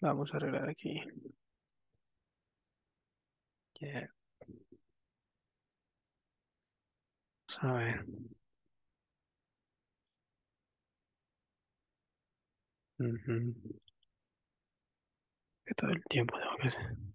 Vamos a arreglar aquí. Yeah. A ver. Uh Que todo el tiempo tengo que hacer.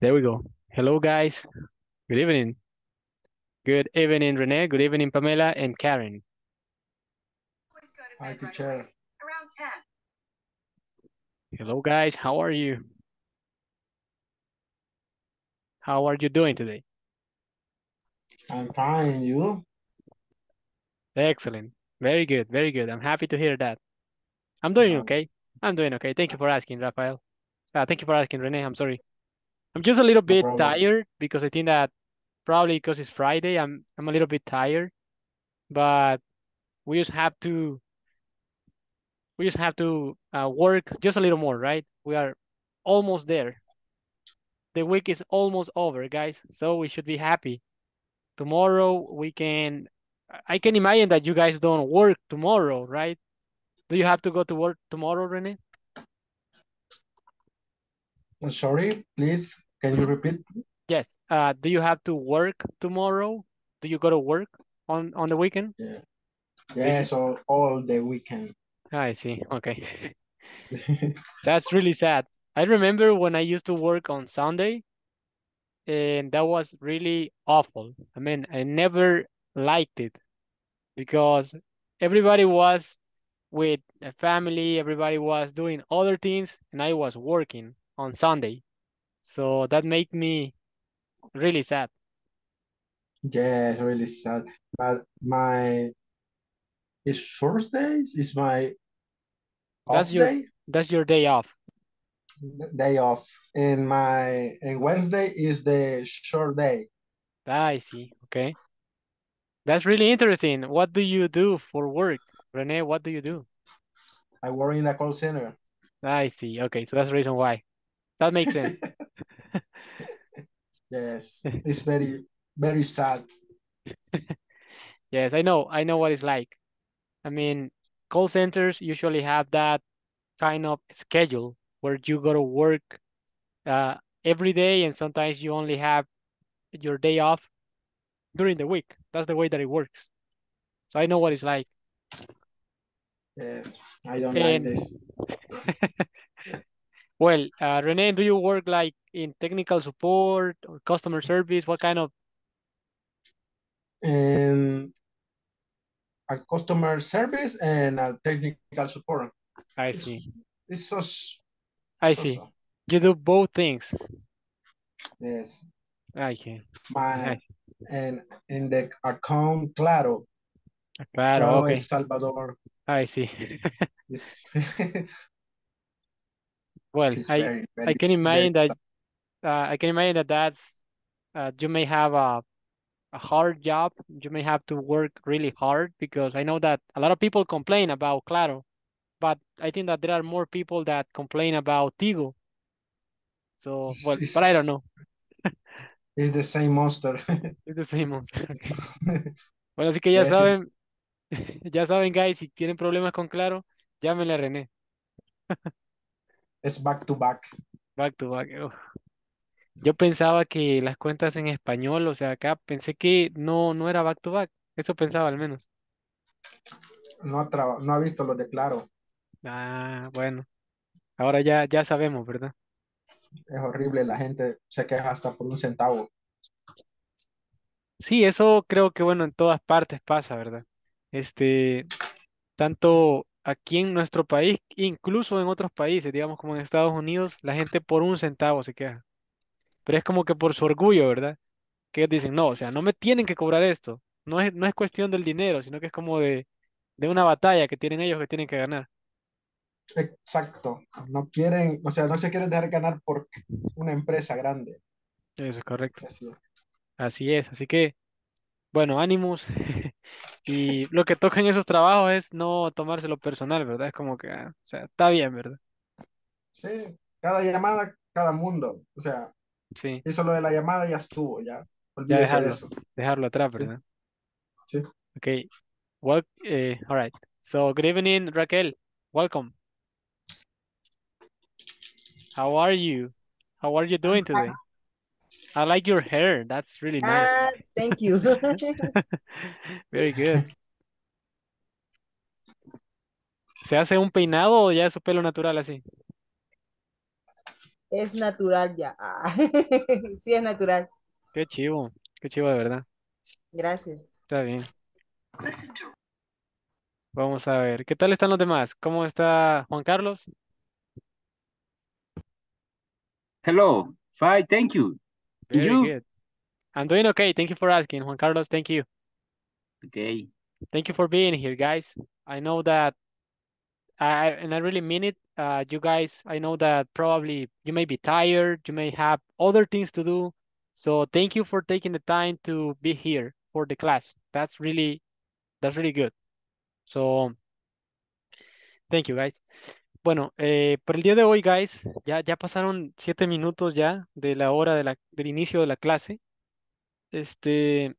There we go. Hello, guys. Good evening. Good evening, Renee. Good evening, Pamela and Karen. Hi, teacher. Around 10. Hello, guys. How are you? How are you doing today? I'm fine. You? Excellent. Very good. Very good. I'm happy to hear that. I'm doing okay. I'm doing okay. Thank you for asking, Rafael. Uh, thank you for asking, Renee. I'm sorry. I'm just a little bit no tired because I think that probably because it's Friday, I'm I'm a little bit tired, but we just have to we just have to uh, work just a little more, right? We are almost there. The week is almost over, guys, so we should be happy. Tomorrow we can, I can imagine that you guys don't work tomorrow, right? Do you have to go to work tomorrow, Renee? Oh, sorry, please, can you repeat? Yes. Uh, do you have to work tomorrow? Do you go to work on, on the weekend? Yeah. Yes, all, all the weekend. I see. Okay. That's really sad. I remember when I used to work on Sunday, and that was really awful. I mean, I never liked it because everybody was with a family, everybody was doing other things, and I was working on Sunday. So that made me really sad. Yes, really sad. But my is Thursdays is my that's your day? that's your day off. Day off. And my and Wednesday is the short day. I see. Okay. That's really interesting. What do you do for work? Renee, what do you do? I work in a call center. I see. Okay, so that's the reason why. That makes sense. yes, it's very, very sad. yes, I know. I know what it's like. I mean, call centers usually have that kind of schedule where you go to work uh, every day and sometimes you only have your day off during the week. That's the way that it works. So I know what it's like. Yes, I don't and... like this. Well, uh, Renee, do you work like in technical support or customer service? What kind of? Um, a customer service and a technical support. I see. It's, so. I see. So. You do both things. Yes. I can. My, and in the account Claro. Claro, okay. El Salvador. I see. Well, it's I, very, very, I can imagine that uh, I can imagine that that's uh, you may have a a hard job. You may have to work really hard because I know that a lot of people complain about Claro, but I think that there are more people that complain about Tigo. So, well, it's, but I don't know. it's the same monster. It's the same monster. Bueno, así que ya saben, ya saben, guys, si tienen problemas con Claro, llámenle a René. Es back to back. Back to back. Yo pensaba que las cuentas en español, o sea, acá pensé que no, no era back to back. Eso pensaba al menos. No, no ha visto lo de Claro. Ah, bueno. Ahora ya, ya sabemos, ¿verdad? Es horrible, la gente se queja hasta por un centavo. Sí, eso creo que bueno, en todas partes pasa, ¿verdad? Este, tanto aquí en nuestro país, incluso en otros países, digamos como en Estados Unidos, la gente por un centavo se queja. Pero es como que por su orgullo, ¿verdad? Que dicen, no, o sea, no me tienen que cobrar esto. No es, no es cuestión del dinero, sino que es como de, una batalla que tienen ellos que tienen que ganar. Exacto. No quieren, o sea, no se quieren dejar ganar por una empresa grande. Eso es correcto. Así es. Así, es. Así que, bueno, ánimos. Y lo que toca en esos trabajos es no tomárselo personal, ¿verdad? Es como que, ah, o sea, está bien, ¿verdad? Sí, cada llamada, cada mundo. O sea, sí. eso lo de la llamada ya estuvo, ya. Olvídese eso. Dejarlo atrás, ¿verdad? Sí. Ok, Okay. Eh, so, good evening, Raquel. Welcome. How are you? How are you doing today? I like your hair. That's really nice. Ah, thank you. Very good. ¿Se hace un peinado o ya es su pelo natural así? Es natural ya. Ah, sí, es natural. Qué chivo, qué chivo de verdad. Gracias. Está bien. Vamos a ver, ¿qué tal están los demás? ¿Cómo está Juan Carlos? Hello, fine, thank you. Very you? good. I'm doing okay. Thank you for asking, Juan Carlos. Thank you. Okay. Thank you for being here, guys. I know that, I and I really mean it. Uh, you guys, I know that probably you may be tired. You may have other things to do. So thank you for taking the time to be here for the class. That's really, that's really good. So thank you, guys. Bueno, eh, por el día de hoy, guys, ya, ya pasaron siete minutos ya de la hora de del inicio de la clase. Este,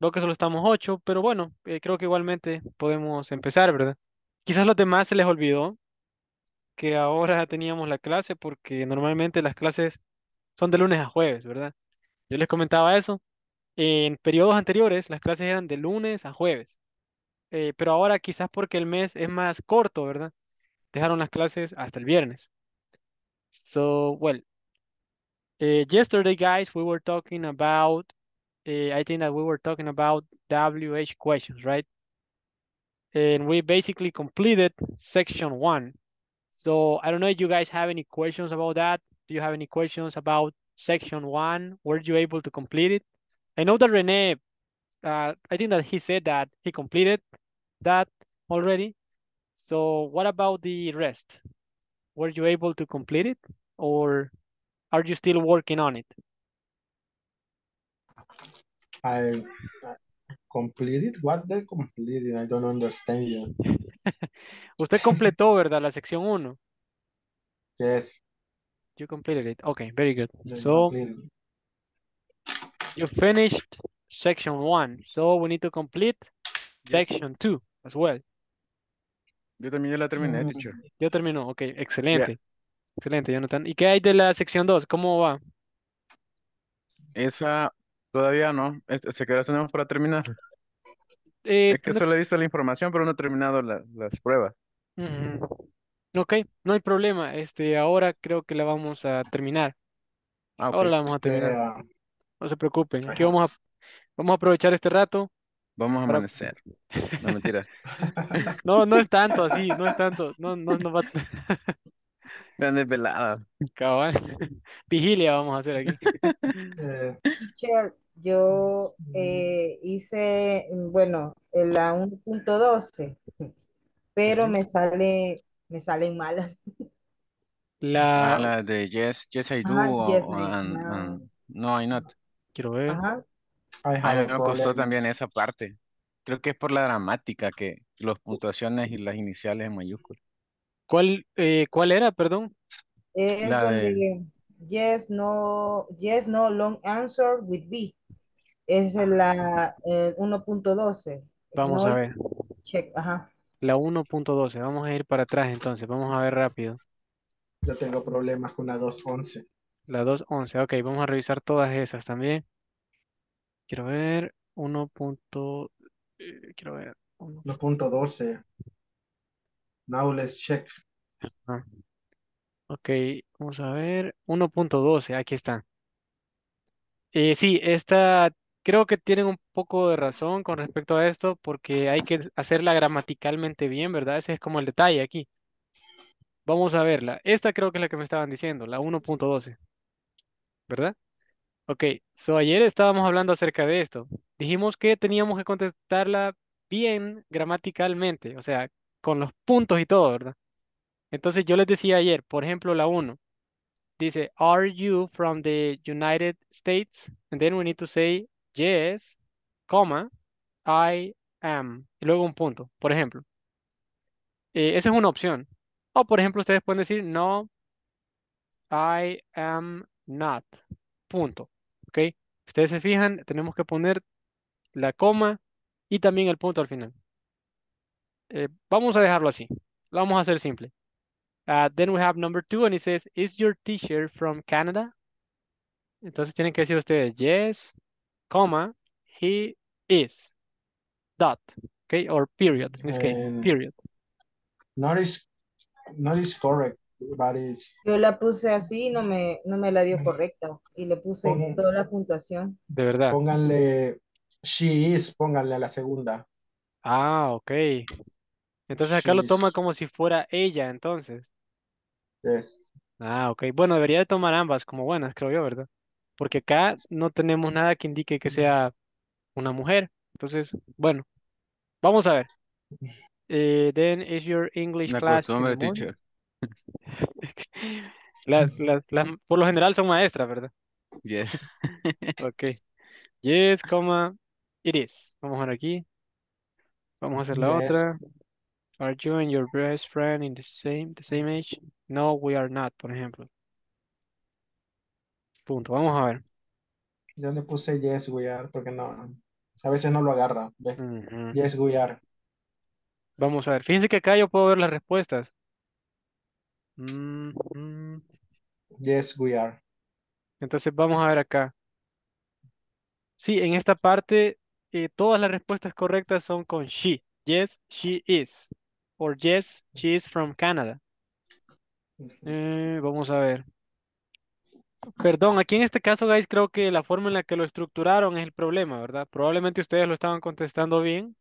veo que solo estamos ocho, pero bueno, eh, creo que igualmente podemos empezar, ¿verdad? Quizás los demás se les olvidó que ahora teníamos la clase porque normalmente las clases son de lunes a jueves, ¿verdad? Yo les comentaba eso. En periodos anteriores las clases eran de lunes a jueves, eh, pero ahora quizás porque el mes es más corto, ¿verdad? dejaron las clases hasta el viernes. So, well, uh, yesterday, guys, we were talking about, uh, I think that we were talking about WH questions, right? And we basically completed section one. So I don't know if you guys have any questions about that. Do you have any questions about section one? Were you able to complete it? I know that Rene, uh, I think that he said that he completed that already. So what about the rest? Were you able to complete it or are you still working on it? I completed. What they completed? I don't understand you. Usted completó, ¿verdad? La sección 1. Yes. You completed it. Okay, very good. They so completed. you finished section 1. So we need to complete section 2 as well. Yo también ya la terminé, teacher. Yo terminó, ok, excelente. excelente, Excelente, Jonathan. ¿Y qué hay de la sección 2? ¿Cómo va? Esa todavía no. Este, ¿Se quedará tenemos para terminar? Eh, es que solo he visto la información, pero no he terminado las pruebas. Ok, no hay problema. Este, ahora creo que la vamos a terminar. Ah, ahora la vamos a terminar. No se preocupen. vamos a aprovechar este rato Vamos a amanecer. No, mentira. No, no es tanto así, no es tanto. No, no, no va. Grande Cabal. Vigilia vamos a hacer aquí. Eh, yo eh, hice, bueno, la 1.12, pero me sale, me salen malas. La. Ah, de Yes, Yes I do o, No, I not. Quiero ver. Ajá, a mí me costó también esa parte. Creo que es por la dramática que las puntuaciones y las iniciales en mayúsculas. ¿Cuál, eh, ¿Cuál era, perdón? Es la yes, no, yes, no, long answer with B. Es la 1.12. Vamos a ver. Check, ajá. La 1.12, vamos a ir para atrás entonces, vamos a ver rápido. Yo tengo problemas con la 2.11. La 2.11, ok, vamos a revisar todas esas también. Quiero ver, 1. punto, eh, quiero ver, 1.12. Now let's check. Ok, vamos a ver, 1.12, aquí está. Eh, sí, esta, creo que tienen un poco de razón con respecto a esto, porque hay que hacerla gramaticalmente bien, ¿verdad? Ese es como el detalle aquí. Vamos a verla. Esta creo que es la que me estaban diciendo, la 1.12, ¿verdad? Ok, so ayer estábamos hablando acerca de esto. Dijimos que teníamos que contestarla bien gramaticalmente, o sea, con los puntos y todo, ¿verdad? Entonces yo les decía ayer, por ejemplo, la 1. Dice, are you from the United States? And then we need to say, yes, comma, I am. Y luego un punto, por ejemplo. Eh, esa es una opción. O, por ejemplo, ustedes pueden decir, no, I am not punto. ¿Ok? ustedes se fijan, tenemos que poner la coma y también el punto al final. Eh, vamos a dejarlo así. Lo vamos a hacer simple. Ah, then we have number two and it says, is your teacher from Canada? Entonces tienen que decir ustedes, yes, coma, he is, dot, okay, or period, in this case, period. Not is, not is correct. Yo la puse así y no me, no me la dio correcta. Y le puse toda la puntuación. De verdad. Pónganle she is, pónganle a la segunda. Ah, ok. Entonces acá lo toma como si fuera ella, entonces. Yes. Ah, ok. Bueno, debería de tomar ambas como buenas, creo yo, ¿verdad? Porque acá no tenemos nada que indique que sea una mujer. Entonces, bueno, vamos a ver. Eh, then is your English class Las, las, por lo general son maestras, ¿verdad? Yes. Ok. Yes, coma, it is. Vamos a ver aquí. Vamos a hacer la otra. Are you and your best friend in the same, the same age? No, we are not, por ejemplo. Punto. Vamos a ver. Yo puse yes, we are, porque no, a veces no lo agarra. Yes, we are. Vamos a ver. Fíjense que acá yo puedo ver las respuestas. Mm, mm. Yes, we are. Entonces vamos a ver acá. Sí, en esta parte eh, todas las respuestas correctas son con she. Yes, she is. Or yes, she is from Canada. Eh, vamos a ver. Perdón, aquí en este caso, guys, creo que la forma en la que lo estructuraron es el problema, ¿verdad? Probablemente ustedes lo estaban contestando bien,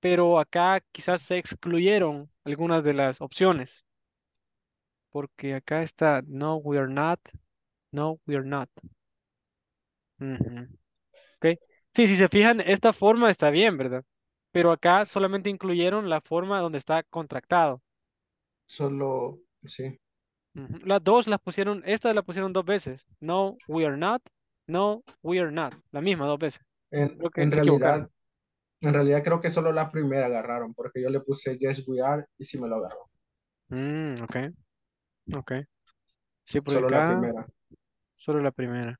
pero acá quizás se excluyeron algunas de las opciones. Porque acá está, no, we are not, no, we are not. okay. Sí, si se fijan, esta forma está bien, ¿verdad? Pero acá solamente incluyeron la forma donde está contractado. Solo, sí. Las dos las pusieron, esta la pusieron dos veces. No, we are not. No, we are not. La misma dos veces. En, realidad, en realidad creo que solo la primera agarraron, porque yo le puse yes, we are y sí me lo agarró. Mm, ok. Ok. Sí, por Solo la primera. solo la primera.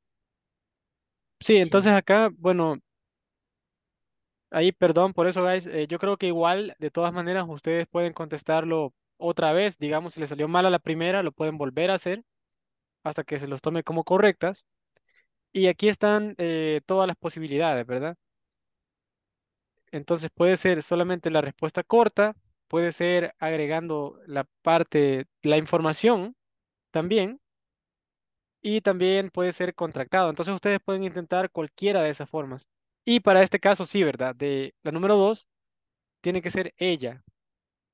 Sí, entonces acá, bueno, ahí perdón por eso, guys. Eh, yo creo que igual, de todas maneras, ustedes pueden contestarlo otra vez. Digamos, si le salió mal a la primera, lo pueden volver a hacer hasta que se los tome como correctas. Y aquí están eh, todas las posibilidades, ¿verdad? Entonces puede ser solamente la respuesta corta, Puede ser agregando la parte, la información también. Y también puede ser contractado. Entonces ustedes pueden intentar cualquiera de esas formas. Y para este caso sí, ¿verdad? De la número dos, tiene que ser ella.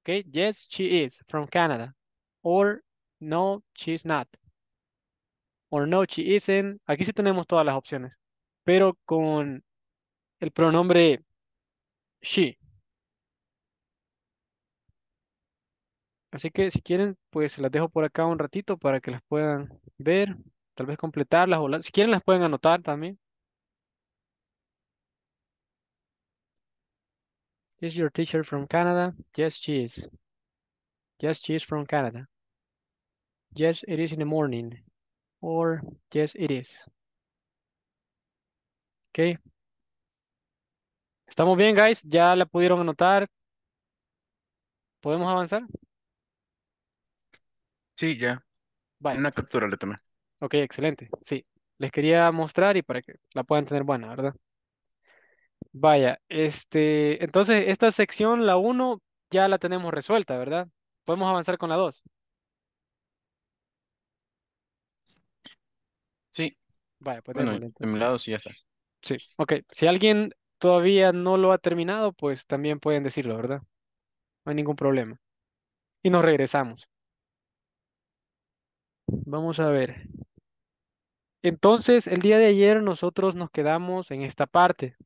¿Ok? Yes, she is from Canada. Or no, she's not. Or no, she isn't. Aquí sí tenemos todas las opciones. Pero con el pronombre she. Así que si quieren, pues las dejo por acá un ratito para que las puedan ver, tal vez completarlas o si quieren las pueden anotar también. Is your teacher from Canada? Yes, she is. Yes, she is from Canada. Yes, it is in the morning. Or yes, it is. Okay. ¿Estamos bien, guys? ¿Ya la pudieron anotar? ¿Podemos avanzar? Sí, ya. Una captura le tomé. ok, excelente. Sí, les quería mostrar y para que la puedan tener buena, ¿verdad? Vaya, este, entonces esta sección, la 1, ya la tenemos resuelta, ¿verdad? Podemos avanzar con la 2. Sí, Vaya, pues bueno, sí ya está. Sí, ok. Si alguien todavía no lo ha terminado, pues también pueden decirlo, ¿verdad? No hay ningún problema. Y nos regresamos. Vamos a ver. Entonces, el día de ayer nosotros nos quedamos en esta parte.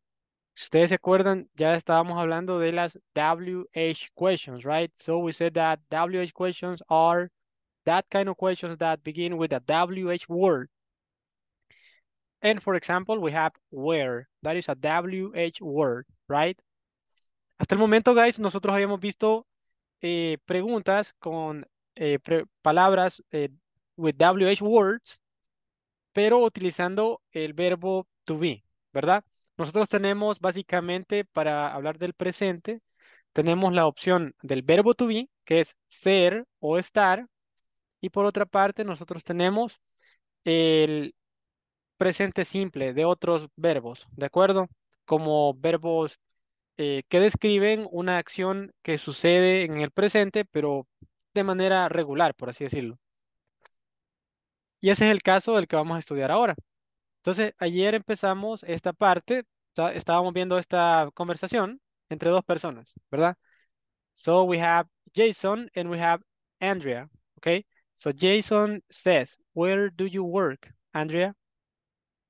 Si ustedes se acuerdan, ya estábamos hablando de las WH questions, right? So we said that WH questions are that kind of questions that begin with a WH word. And for example, we have where. That is a WH word, right? Hasta el momento, guys, nosotros habíamos visto eh, preguntas con eh, palabras eh, with WH words, pero utilizando el verbo to be, ¿verdad? Nosotros tenemos básicamente para hablar del presente, tenemos la opción del verbo to be, que es ser o estar, y por otra parte nosotros tenemos el presente simple de otros verbos, ¿de acuerdo? Como verbos eh, que describen una acción que sucede en el presente, pero de manera regular, por así decirlo. Y ese es el caso del que vamos a estudiar ahora. Entonces, ayer empezamos esta parte, estábamos viendo esta conversación entre dos personas, ¿verdad? So we have Jason and we have Andrea, okay? So Jason says, where do you work, Andrea?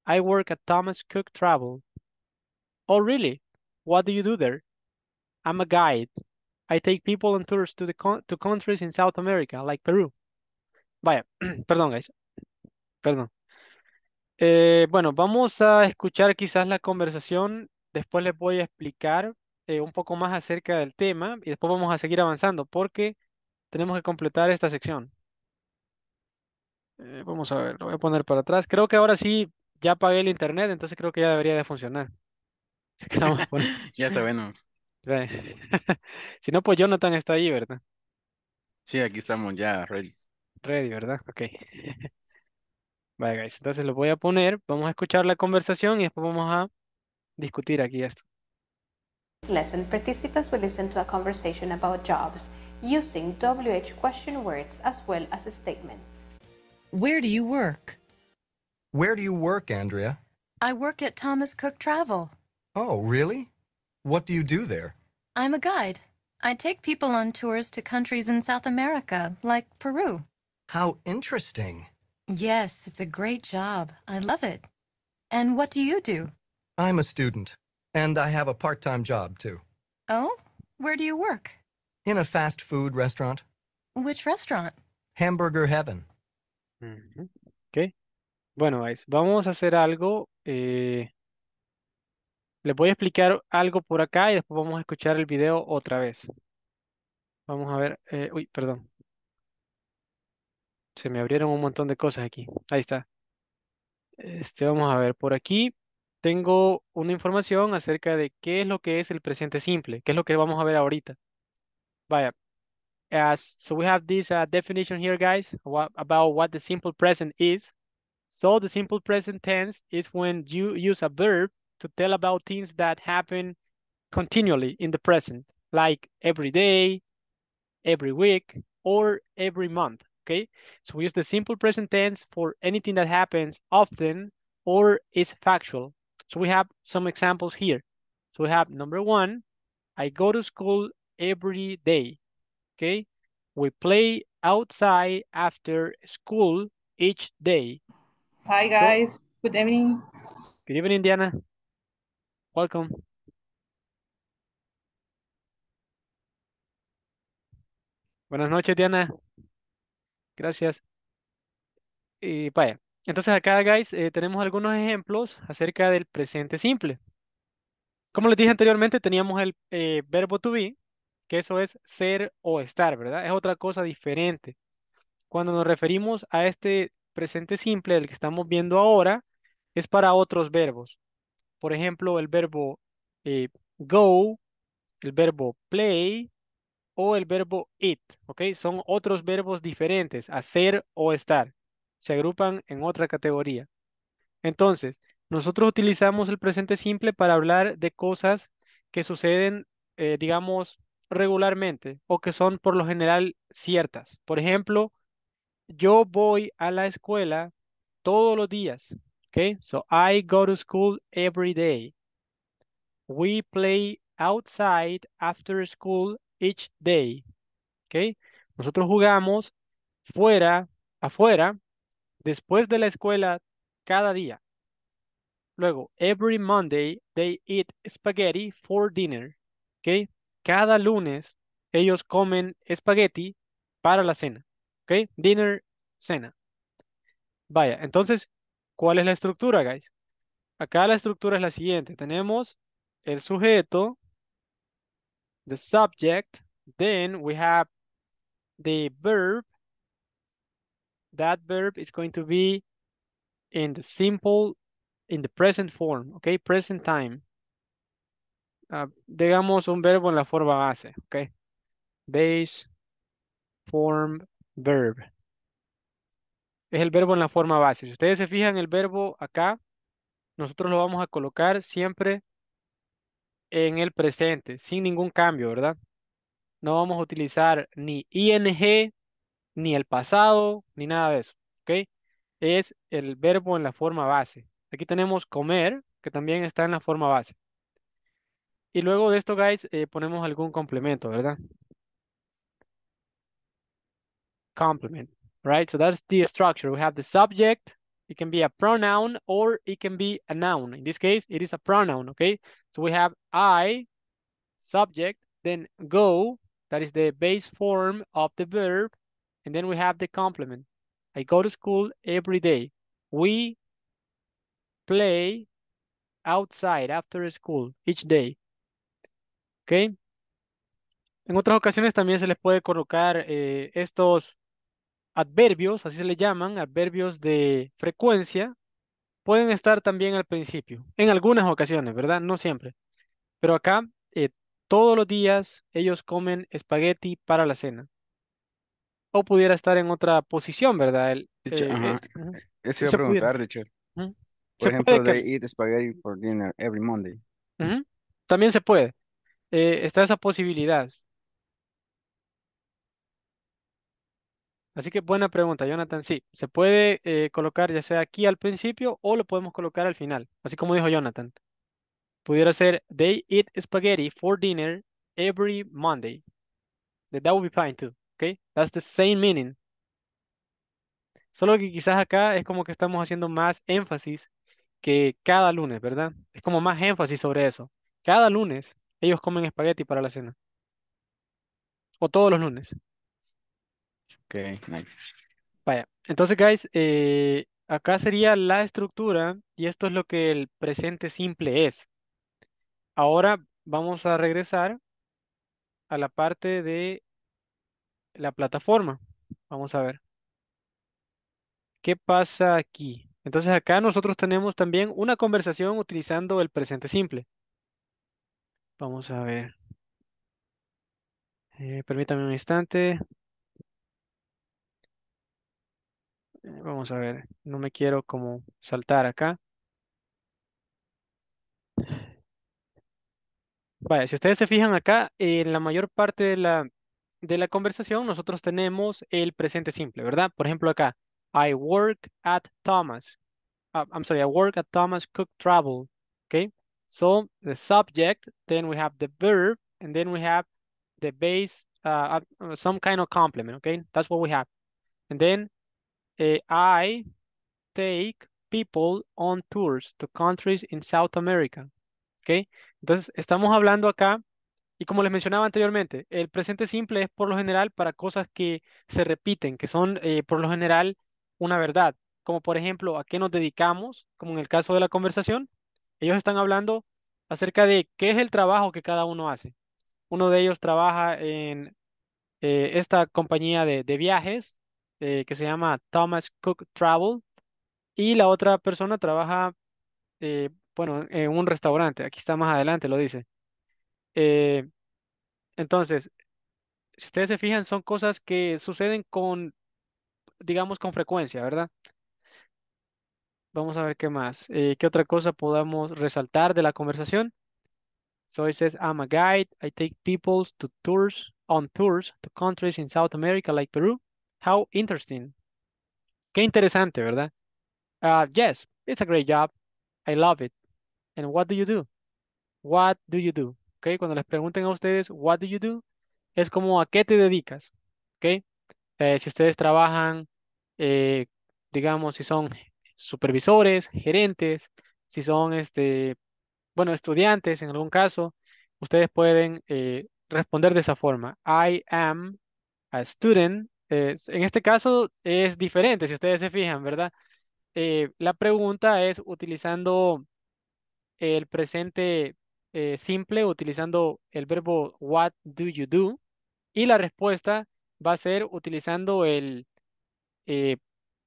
I work at Thomas Cook Travel. Oh, really? What do you do there? I'm a guide. I take people on tours to the to countries in South America, like Peru. Vaya, perdón, guys perdón. Eh, bueno, vamos a escuchar quizás la conversación, después les voy a explicar eh, un poco más acerca del tema y después vamos a seguir avanzando porque tenemos que completar esta sección. Eh, vamos a ver, lo voy a poner para atrás. Creo que ahora sí ya apagué el internet, entonces creo que ya debería de funcionar. Ya está bueno. Si no, pues Jonathan está ahí, ¿verdad? Sí, aquí estamos ya, ready. Ready, ¿verdad? Ok. Vale, guys, entonces lo voy a poner, vamos a escuchar la conversación y después vamos a discutir aquí esto. lesson, participants will listen to a conversation about jobs using WH question words as well as statements. Where do you work? Where do you work, Andrea? I work at Thomas Cook Travel. Oh, really? What do you do there? I'm a guide. I take people on tours to countries in South America, like Peru. How interesting. Yes, it's a great job. I love it. And what do you do? I'm a student, and I have a part-time job, too. Oh? Where do you work? In a fast food restaurant. Which restaurant? Hamburger Heaven. Mm-hmm. Bueno, vamos a hacer algo. Eh, Les voy a explicar algo por acá y después vamos a escuchar el video otra vez. Vamos a ver. Eh, uy, perdón. Se me abrieron un montón de cosas aquí. Ahí está. Este, vamos a ver, por aquí tengo una información acerca de qué es lo que es el presente simple, qué es lo que vamos a ver ahorita. Vaya. so we have this uh, definition here, guys, about what the simple present is. So the simple present tense is when you use a verb to tell about things that happen continually in the present, like every day, every week, or every month. okay? So we use the simple present tense for anything that happens often or is factual. So we have some examples here. So we have number one, I go to school every day, okay? We play outside after school each day. Hi guys, so, good evening. Good evening, Diana. Welcome. Buenas noches, Diana. Gracias. Y vaya. Entonces acá, guys, eh, tenemos algunos ejemplos acerca del presente simple. Como les dije anteriormente, teníamos el eh, verbo to be, que eso es ser o estar, ¿verdad? Es otra cosa diferente. Cuando nos referimos a este presente simple, el que estamos viendo ahora, es para otros verbos. Por ejemplo, el verbo eh, go, el verbo play, o el verbo it, ¿ok? Son otros verbos diferentes, hacer o estar. Se agrupan en otra categoría. Entonces, nosotros utilizamos el presente simple para hablar de cosas que suceden, eh, digamos, regularmente o que son por lo general ciertas. Por ejemplo, yo voy a la escuela todos los días. Okay, so I go to school every day. We play outside after school each day. ¿Ok? Nosotros jugamos fuera, afuera, después de la escuela, cada día. Luego, every Monday, they eat spaghetti for dinner. ¿Ok? Cada lunes, ellos comen espagueti para la cena. ¿Ok? Dinner, cena. Vaya, entonces, ¿cuál es la estructura, guys? Acá la estructura es la siguiente. Tenemos el sujeto, the subject, then we have the verb. That verb is going to be in the simple, in the present form, okay, present time. Ah, digamos un verbo en la forma base, okay. Base, form, verb. Es el verbo en la forma base. Si ustedes se fijan el verbo acá, nosotros lo vamos a colocar siempre en el presente, sin ningún cambio, ¿verdad? No vamos a utilizar ni ing, ni el pasado, ni nada de eso, ¿ok? Es el verbo en la forma base. Aquí tenemos comer, que también está en la forma base. Y luego de esto, guys, eh, ponemos algún complemento, ¿verdad? Complement, right? So that's the structure. We have the subject. It can be a pronoun or it can be a noun. In this case, it is a pronoun, okay? So we have I, subject, then go, that is the base form of the verb, and then we have the complement. I go to school every day. We play outside after school each day. Okay. En otras ocasiones también se les puede colocar eh, estos adverbios, así se le llaman, adverbios de frecuencia, Pueden estar también al principio, en algunas ocasiones, ¿verdad? No siempre. Pero acá, eh, todos los días ellos comen espagueti para la cena. O pudiera estar en otra posición, ¿verdad? El, eh, eh, Eso iba preguntar, de Por ejemplo, they eat spaghetti for dinner every Monday. También se puede. está esa posibilidad. Así que buena pregunta, Jonathan. Sí, se puede eh, colocar ya sea aquí al principio o lo podemos colocar al final, así como dijo Jonathan. Pudiera ser, they eat spaghetti for dinner every Monday. That would be fine too, okay? That's the same meaning. Solo que quizás acá es como que estamos haciendo más énfasis que cada lunes, ¿verdad? Es como más énfasis sobre eso. Cada lunes ellos comen espagueti para la cena. O todos los lunes. Ok, nice. Vaya, entonces, guys, eh, acá sería la estructura y esto es lo que el presente simple es. Ahora vamos a regresar a la parte de la plataforma. Vamos a ver. ¿Qué pasa aquí? Entonces acá nosotros tenemos también una conversación utilizando el presente simple. Vamos a ver. Eh, permítame un instante. Eh, vamos a ver, no me quiero como saltar acá. Vaya, si ustedes se fijan acá, en la mayor parte de la, de la conversación nosotros tenemos el presente simple, ¿verdad? Por ejemplo acá, I work at Thomas. Ah, I'm sorry, I work at Thomas Cook Travel. Okay, so the subject, then we have the verb, and then we have the base, uh, uh, some kind of complement, okay? That's what we have. And then eh, I take people on tours to countries in South America. Okay. Entonces, estamos hablando acá, y como les mencionaba anteriormente, el presente simple es por lo general para cosas que se repiten, que son eh, por lo general una verdad, como por ejemplo, a qué nos dedicamos, como en el caso de la conversación. Ellos están hablando acerca de qué es el trabajo que cada uno hace. Uno de ellos trabaja en eh, esta compañía de viajes, eh, que se llama Thomas Cook Travel y la otra persona trabaja, eh, bueno, en un restaurante. Aquí está más adelante, lo dice. Eh, entonces, si ustedes se fijan, son cosas que suceden con, digamos, con frecuencia, ¿verdad? Vamos a ver qué más. ¿Qué otra cosa podamos resaltar de la conversación? So it says, I'm a guide. I take people to tours, on tours to countries in South America like Peru. How interesting. Qué interesante, ¿verdad? Ah, yes, it's a great job. I love it. And what do you do? What do you do? Okay, cuando les pregunten a ustedes, what do you do? Es como, ¿a qué te dedicas? Okay. Eh, si ustedes trabajan, eh, digamos, si son supervisores, gerentes, si son, este, bueno, estudiantes en algún caso, ustedes pueden eh, responder de esa forma. I am a student eh, en este caso es diferente, si ustedes se fijan, ¿verdad? Eh, la pregunta es utilizando el presente eh, simple, utilizando el verbo what do you do, y la respuesta va a ser utilizando el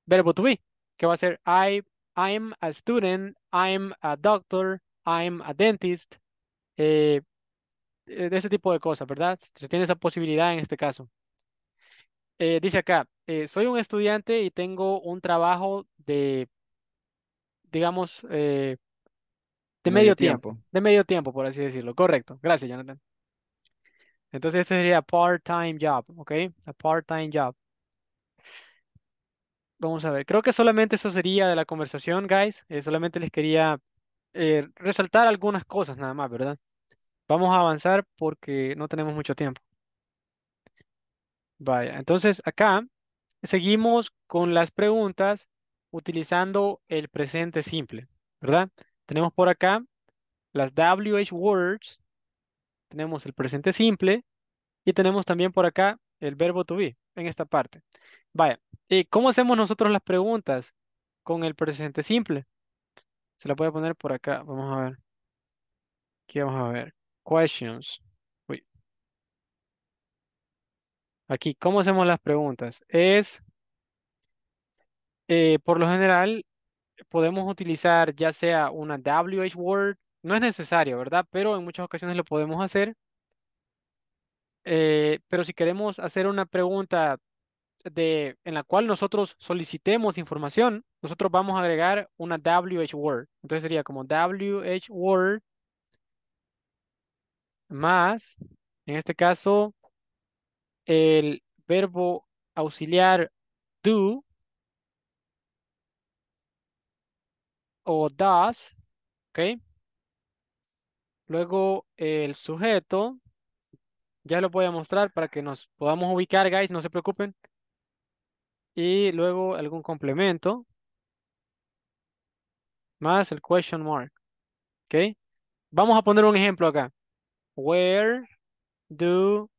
verbo to be, que va a ser I, I'm a student, I'm a doctor, I'm a dentist, e, de ese tipo de cosas, ¿verdad? Se tiene esa posibilidad en este caso. Eh, dice acá, eh, soy un estudiante y tengo un trabajo de, digamos, eh, de medio, tiempo, de medio tiempo, por así decirlo. Correcto. Gracias, Jonathan. Entonces, este sería part-time job, ¿ok? A part-time job. Vamos a ver, creo que solamente eso sería de la conversación, guys. solamente les quería resaltar algunas cosas nada más, ¿verdad? Vamos a avanzar porque no tenemos mucho tiempo. Vaya, entonces acá seguimos con las preguntas utilizando el presente simple, ¿verdad? Tenemos por acá las WH words, tenemos el presente simple y tenemos también por acá el verbo to be en esta parte. Vaya, ¿y eh, ¿cómo hacemos nosotros las preguntas con el presente simple? Se la voy a poner por acá, vamos a ver. ¿Qué vamos a ver. Questions. Aquí, ¿cómo hacemos las preguntas? Es, eh, por lo general, podemos utilizar ya sea una WH word, no es necesario, ¿verdad? Pero en muchas ocasiones lo podemos hacer. Eh, pero si queremos hacer una pregunta de, en la cual nosotros solicitemos información, nosotros vamos a agregar una WH word. Entonces sería como WH word más, en este caso, el verbo auxiliar do o does, ¿ok? Luego el sujeto, ya lo voy a mostrar para que nos podamos ubicar, guys, no se preocupen. Y luego algún complemento, más el question mark, ¿ok? Vamos a poner un ejemplo acá. Where do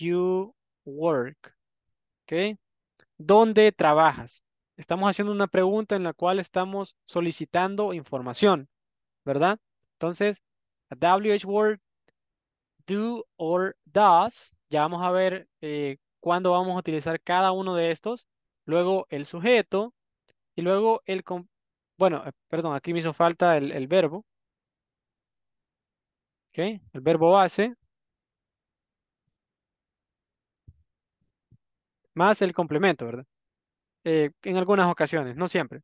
you work? ¿Ok? ¿Dónde trabajas? Estamos haciendo una pregunta en la cual estamos solicitando información, ¿verdad? Entonces, a WH word do or does. Ya vamos a ver eh, cuándo vamos a utilizar cada uno de estos. Luego el sujeto y luego el... Bueno, eh, perdón, aquí me hizo falta el, el verbo. ¿Ok? El verbo base. más el complemento, ¿verdad? Eh, en algunas ocasiones, no siempre.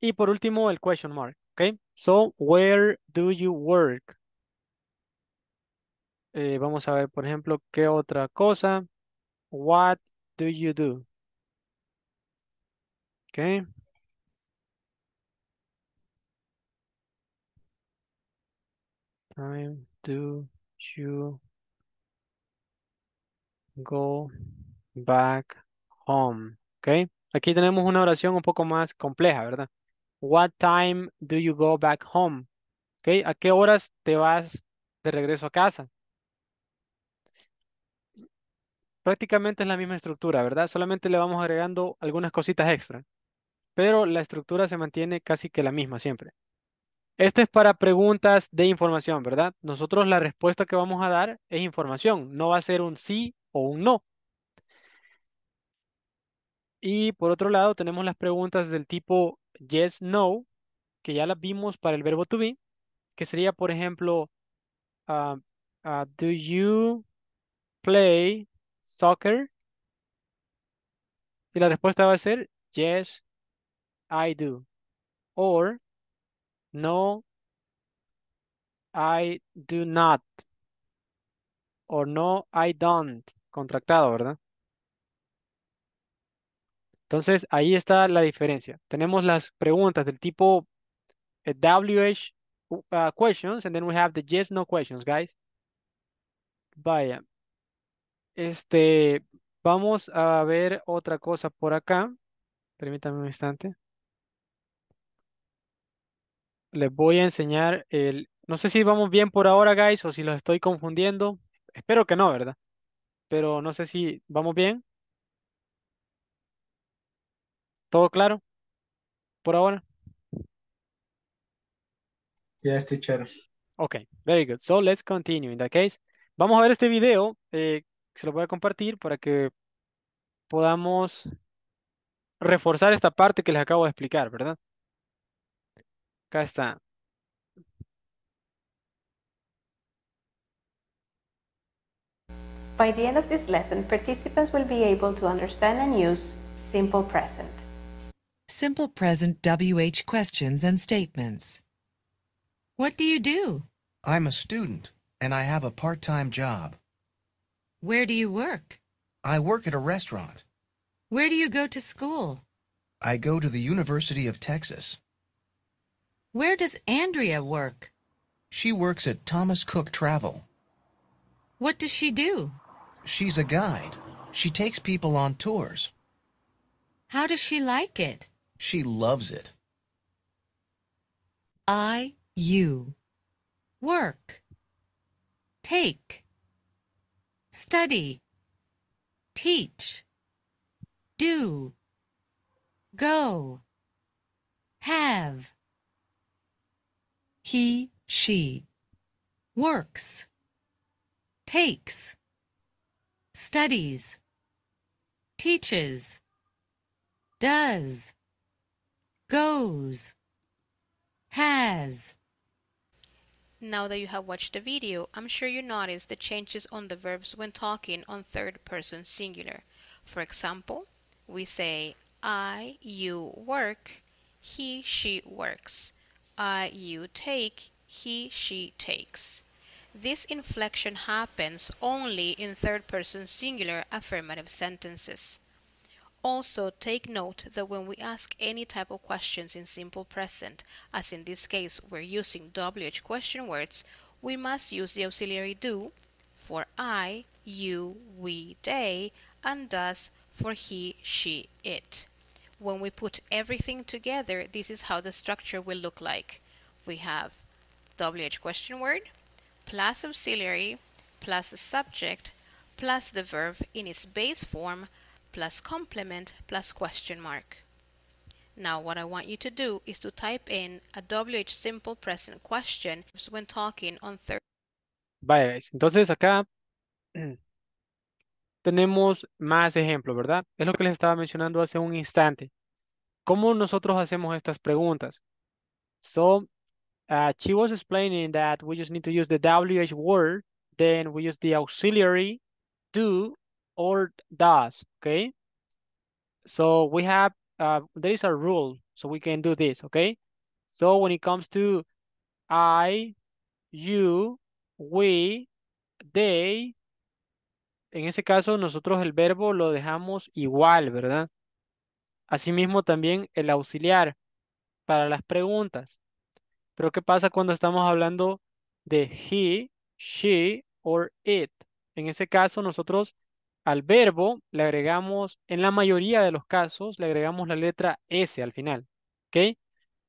Y por último, el question mark, ¿ok? So, where do you work? Eh, vamos a ver, por ejemplo, qué otra cosa. What do you do? ¿Ok? Time do you go back home. ¿Ok? Aquí tenemos una oración un poco más compleja, ¿verdad? What time do you go back home? ¿Ok? ¿A qué horas te vas de regreso a casa? Prácticamente es la misma estructura, ¿verdad? Solamente le vamos agregando algunas cositas extra. Pero la estructura se mantiene casi que la misma siempre. Esto es para preguntas de información, ¿verdad? Nosotros la respuesta que vamos a dar es información. No va a ser un sí o un no. Y por otro lado, tenemos las preguntas del tipo yes, no, que ya las vimos para el verbo to be, que sería, por ejemplo, ah, ah, do you play soccer? Y la respuesta va a ser yes, I do. Or no, I do not. O no, I don't. Contractado, ¿verdad? Entonces, ahí está la diferencia. Tenemos las preguntas del tipo WH eh, ah, questions, and then we have the yes, no questions, guys. Vaya. Este, vamos a ver otra cosa por acá. Permítame un instante. Les voy a enseñar el... No sé si vamos bien por ahora, guys, o si los estoy confundiendo. Espero que no, ¿verdad? Pero no sé si vamos bien. ¿Todo claro por ahora? Yes, teacher. Ok, very good. So let's continue in that case. Vamos a ver este video. Eh, se lo voy a compartir para que podamos reforzar esta parte que les acabo de explicar, ¿verdad? Acá está. By the end of this lesson, participants will be able to understand and use simple present. Simple present WH questions and statements. What do you do? I'm a student, and I have a part-time job. Where do you work? I work at a restaurant. Where do you go to school? I go to the University of Texas. Where does Andrea work? She works at Thomas Cook Travel. What does she do? She's a guide. She takes people on tours. How does she like it? She loves it. I, you. Work. Take. Study. Teach. Do. Go. Have. He, she. Works. Takes. Studies. Teaches. Does goes, has. Now that you have watched the video, I'm sure you noticed the changes on the verbs when talking on third person singular. For example, we say I, you work, he, she works. I, you take, he, she takes. This inflection happens only in third person singular affirmative sentences. Also take note that when we ask any type of questions in simple present, as in this case we're using WH question words, we must use the auxiliary do for I, you, we, they, and does for he, she, it. When we put everything together, this is how the structure will look like. We have WH question word, plus auxiliary, plus the subject, plus the verb in its base form, plus complement plus question mark. Now what I want you to do is to type in a WH simple present question when talking on third. Vaya, guys. Entonces acá tenemos más ejemplos, ¿verdad? Es lo que les estaba mencionando hace un instante. ¿Cómo nosotros hacemos estas preguntas? So, uh, she was explaining that we just need to use the WH word, then we use the auxiliary to or does, okay? So we have, uh, there is a rule, so we can do this, okay? So when it comes to I, you, we, they, en ese caso nosotros el verbo lo dejamos igual, ¿verdad? Asimismo también el auxiliar para las preguntas. Pero ¿qué pasa cuando estamos hablando de he, she or it? En ese caso nosotros al verbo le agregamos, en la mayoría de los casos, le agregamos la letra S al final. ¿Ok?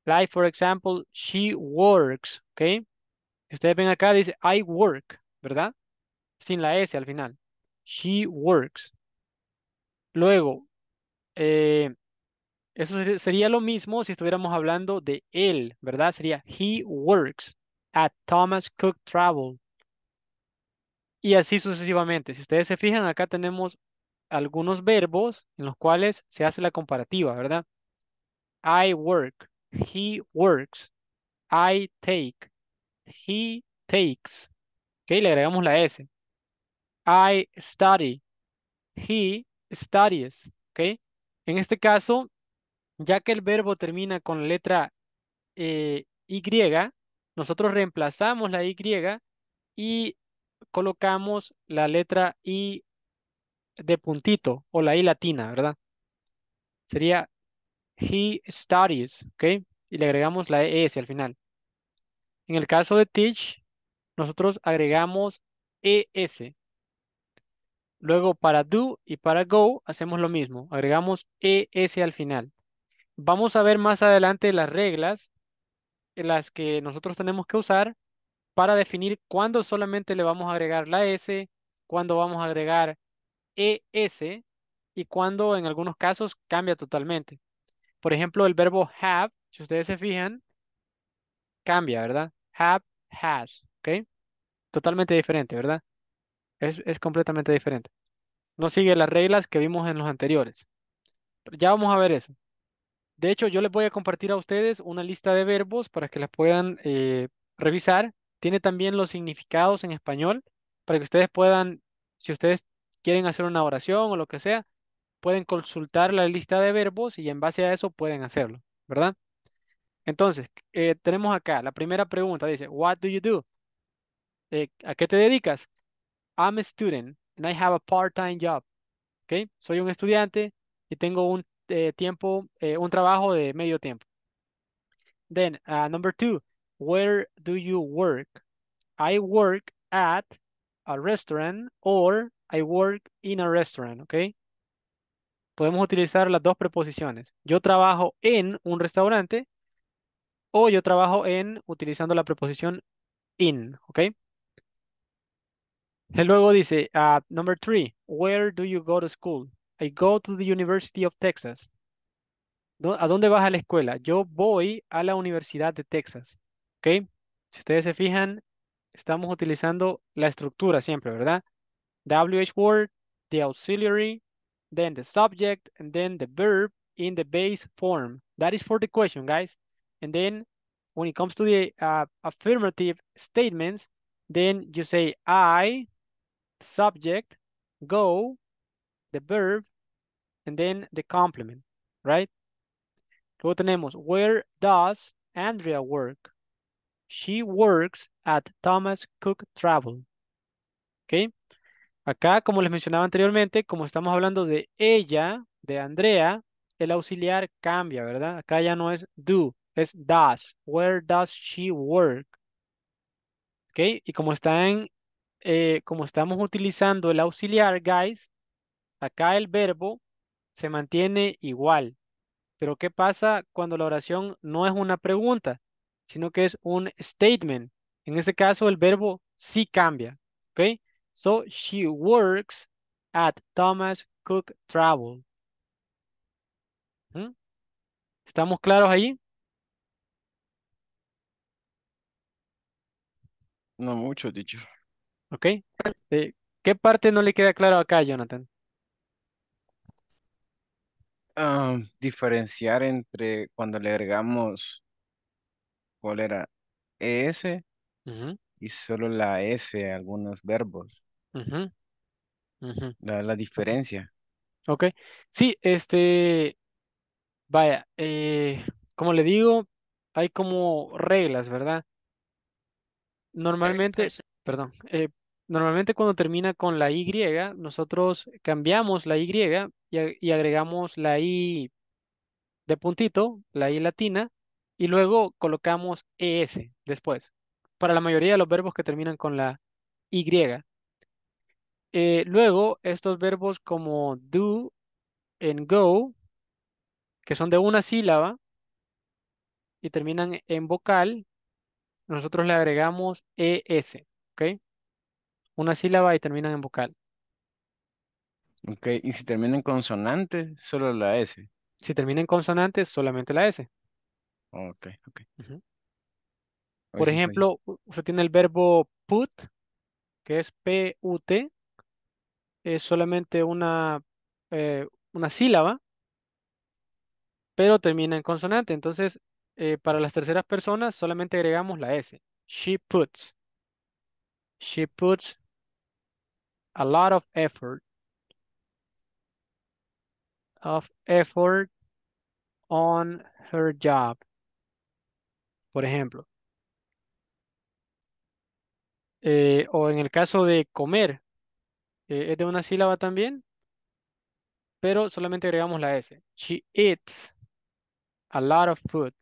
Like, for example, she works. ¿Ok? Si ustedes ven acá, dice I work, ¿verdad? Sin la S al final. She works. Luego, eh, eso sería lo mismo si estuviéramos hablando de él, ¿verdad? Sería he works at Thomas Cook Travel y así sucesivamente. Si ustedes se fijan, acá tenemos algunos verbos en los cuales se hace la comparativa, ¿verdad? I work, he works, I take, he takes. Ok, le agregamos la S. I study, he studies. Ok, en este caso, ya que el verbo termina con la letra eh, Y, nosotros reemplazamos la Y y colocamos la letra I de puntito o la I latina, ¿verdad? Sería he studies, ¿ok? Y le agregamos la ES al final. En el caso de teach, nosotros agregamos ES. Luego para do y para go hacemos lo mismo, agregamos ES al final. Vamos a ver más adelante las reglas en las que nosotros tenemos que usar para definir cuándo solamente le vamos a agregar la S, cuándo vamos a agregar ES y cuándo en algunos casos cambia totalmente. Por ejemplo, el verbo have, si ustedes se fijan, cambia, ¿verdad? Have, has, ¿ok? Totalmente diferente, ¿verdad? Es, completamente diferente. No sigue las reglas que vimos en los anteriores. ya vamos a ver eso. De hecho, yo les voy a compartir a ustedes una lista de verbos para que las puedan eh, revisar tiene también los significados en español para que ustedes puedan, si ustedes quieren hacer una oración o lo que sea, pueden consultar la lista de verbos y en base a eso pueden hacerlo, ¿verdad? Entonces, eh, tenemos acá la primera pregunta, dice, what do you do? Eh, ¿A qué te dedicas? I'm a student and I have a part-time job. ¿Okay? Soy un estudiante y tengo un eh, tiempo, un trabajo de medio tiempo. Then, ah, number two, Where do you work? I work at a restaurant or I work in a restaurant, ¿ok? Podemos utilizar las dos preposiciones. Yo trabajo en un restaurante o yo trabajo en utilizando la preposición in, ¿ok? Luego dice, uh, number three, where do you go to school? I go to the University of Texas. ¿A dónde vas a la escuela? Yo voy a la Universidad de Texas. ¿Ok? Si ustedes se fijan, estamos utilizando la estructura siempre, ¿verdad? WH word, the auxiliary, then the subject, and then the verb in the base form. That is for the question, guys. And then when it comes to the uh, affirmative statements, then you say I, subject, go, the verb, and then the complement, right? Luego tenemos, where does Andrea work? She works at Thomas Cook Travel. ¿Ok? Acá, como les mencionaba anteriormente, como estamos hablando de ella, de Andrea, el auxiliar cambia, ¿verdad? Acá ya no es do, es does. Where does she work? ¿Ok? Y como están, eh, como estamos utilizando el auxiliar, guys, acá el verbo se mantiene igual. Pero ¿qué pasa cuando la oración no es una pregunta? sino que es un statement. En ese caso, el verbo sí cambia. ¿Ok? So, she works at Thomas Cook Travel. ¿Mm? ¿Estamos claros ahí? No mucho, dicho. ¿Ok? Eh, ¿Qué parte no le queda claro acá, Jonathan? Ah, diferenciar entre cuando le agregamos ¿Cuál era? ES y solo la S, algunos verbos. La, diferencia. Ok. Sí, este, vaya, eh, como le digo, hay como reglas, ¿verdad? Normalmente, perdón, eh, normalmente cuando termina con la Y, nosotros cambiamos la Y y agregamos la I de puntito, la I latina, y luego colocamos ES después, para la mayoría de los verbos que terminan con la Y. Eh, luego, estos verbos como do en go, que son de una sílaba y terminan en vocal, nosotros le agregamos ES, ¿ok? Una sílaba y terminan en vocal. Ok, y si termina en consonante, solo la S. Si termina en consonante, solamente la S. Ok, Por ejemplo, usted tiene el verbo put, que es P-U-T, es solamente una, eh, una sílaba, pero termina en consonante. Entonces, eh, para las terceras personas solamente agregamos la S. She puts. She puts a lot of effort, of effort on her job por ejemplo. Eh, o en el caso de comer, eh, es de una sílaba también, pero solamente agregamos la S. She eats a lot of food.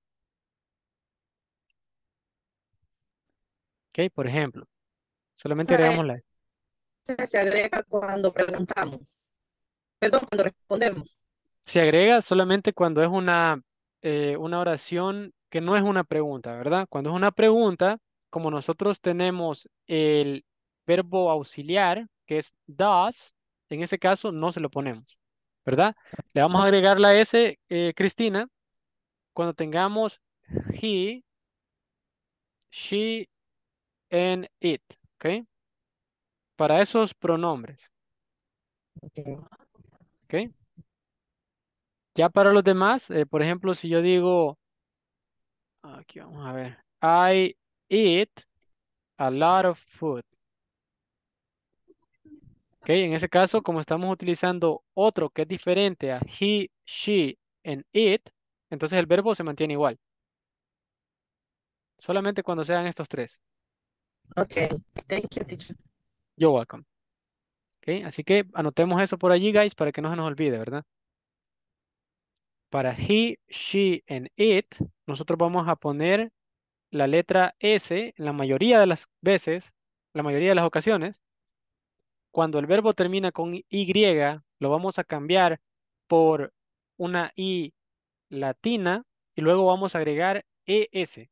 Ok, por ejemplo. Solamente agregamos la S. Se agrega cuando preguntamos. Perdón, cuando respondemos. Se agrega solamente cuando es una, eh, una oración que no es una pregunta, ¿verdad? Cuando es una pregunta, como nosotros tenemos el verbo auxiliar, que es does, en ese caso no se lo ponemos, ¿verdad? Le vamos a agregar la S, eh, Cristina, cuando tengamos he, she, and it, ¿ok? Para esos pronombres. ¿Ok? Ya para los demás, eh, por ejemplo, si yo digo Aquí vamos a ver. I eat a lot of food. Ok, en ese caso, como estamos utilizando otro que es diferente a he, she, and it, entonces el verbo se mantiene igual. Solamente cuando sean estos tres. Ok, thank you, teacher. You're welcome. Okay, así que anotemos eso por allí, guys, para que no se nos olvide, ¿verdad? Para he, she and it, nosotros vamos a poner la letra S la mayoría de las veces, la mayoría de las ocasiones. Cuando el verbo termina con Y, lo vamos a cambiar por una I latina y luego vamos a agregar ES.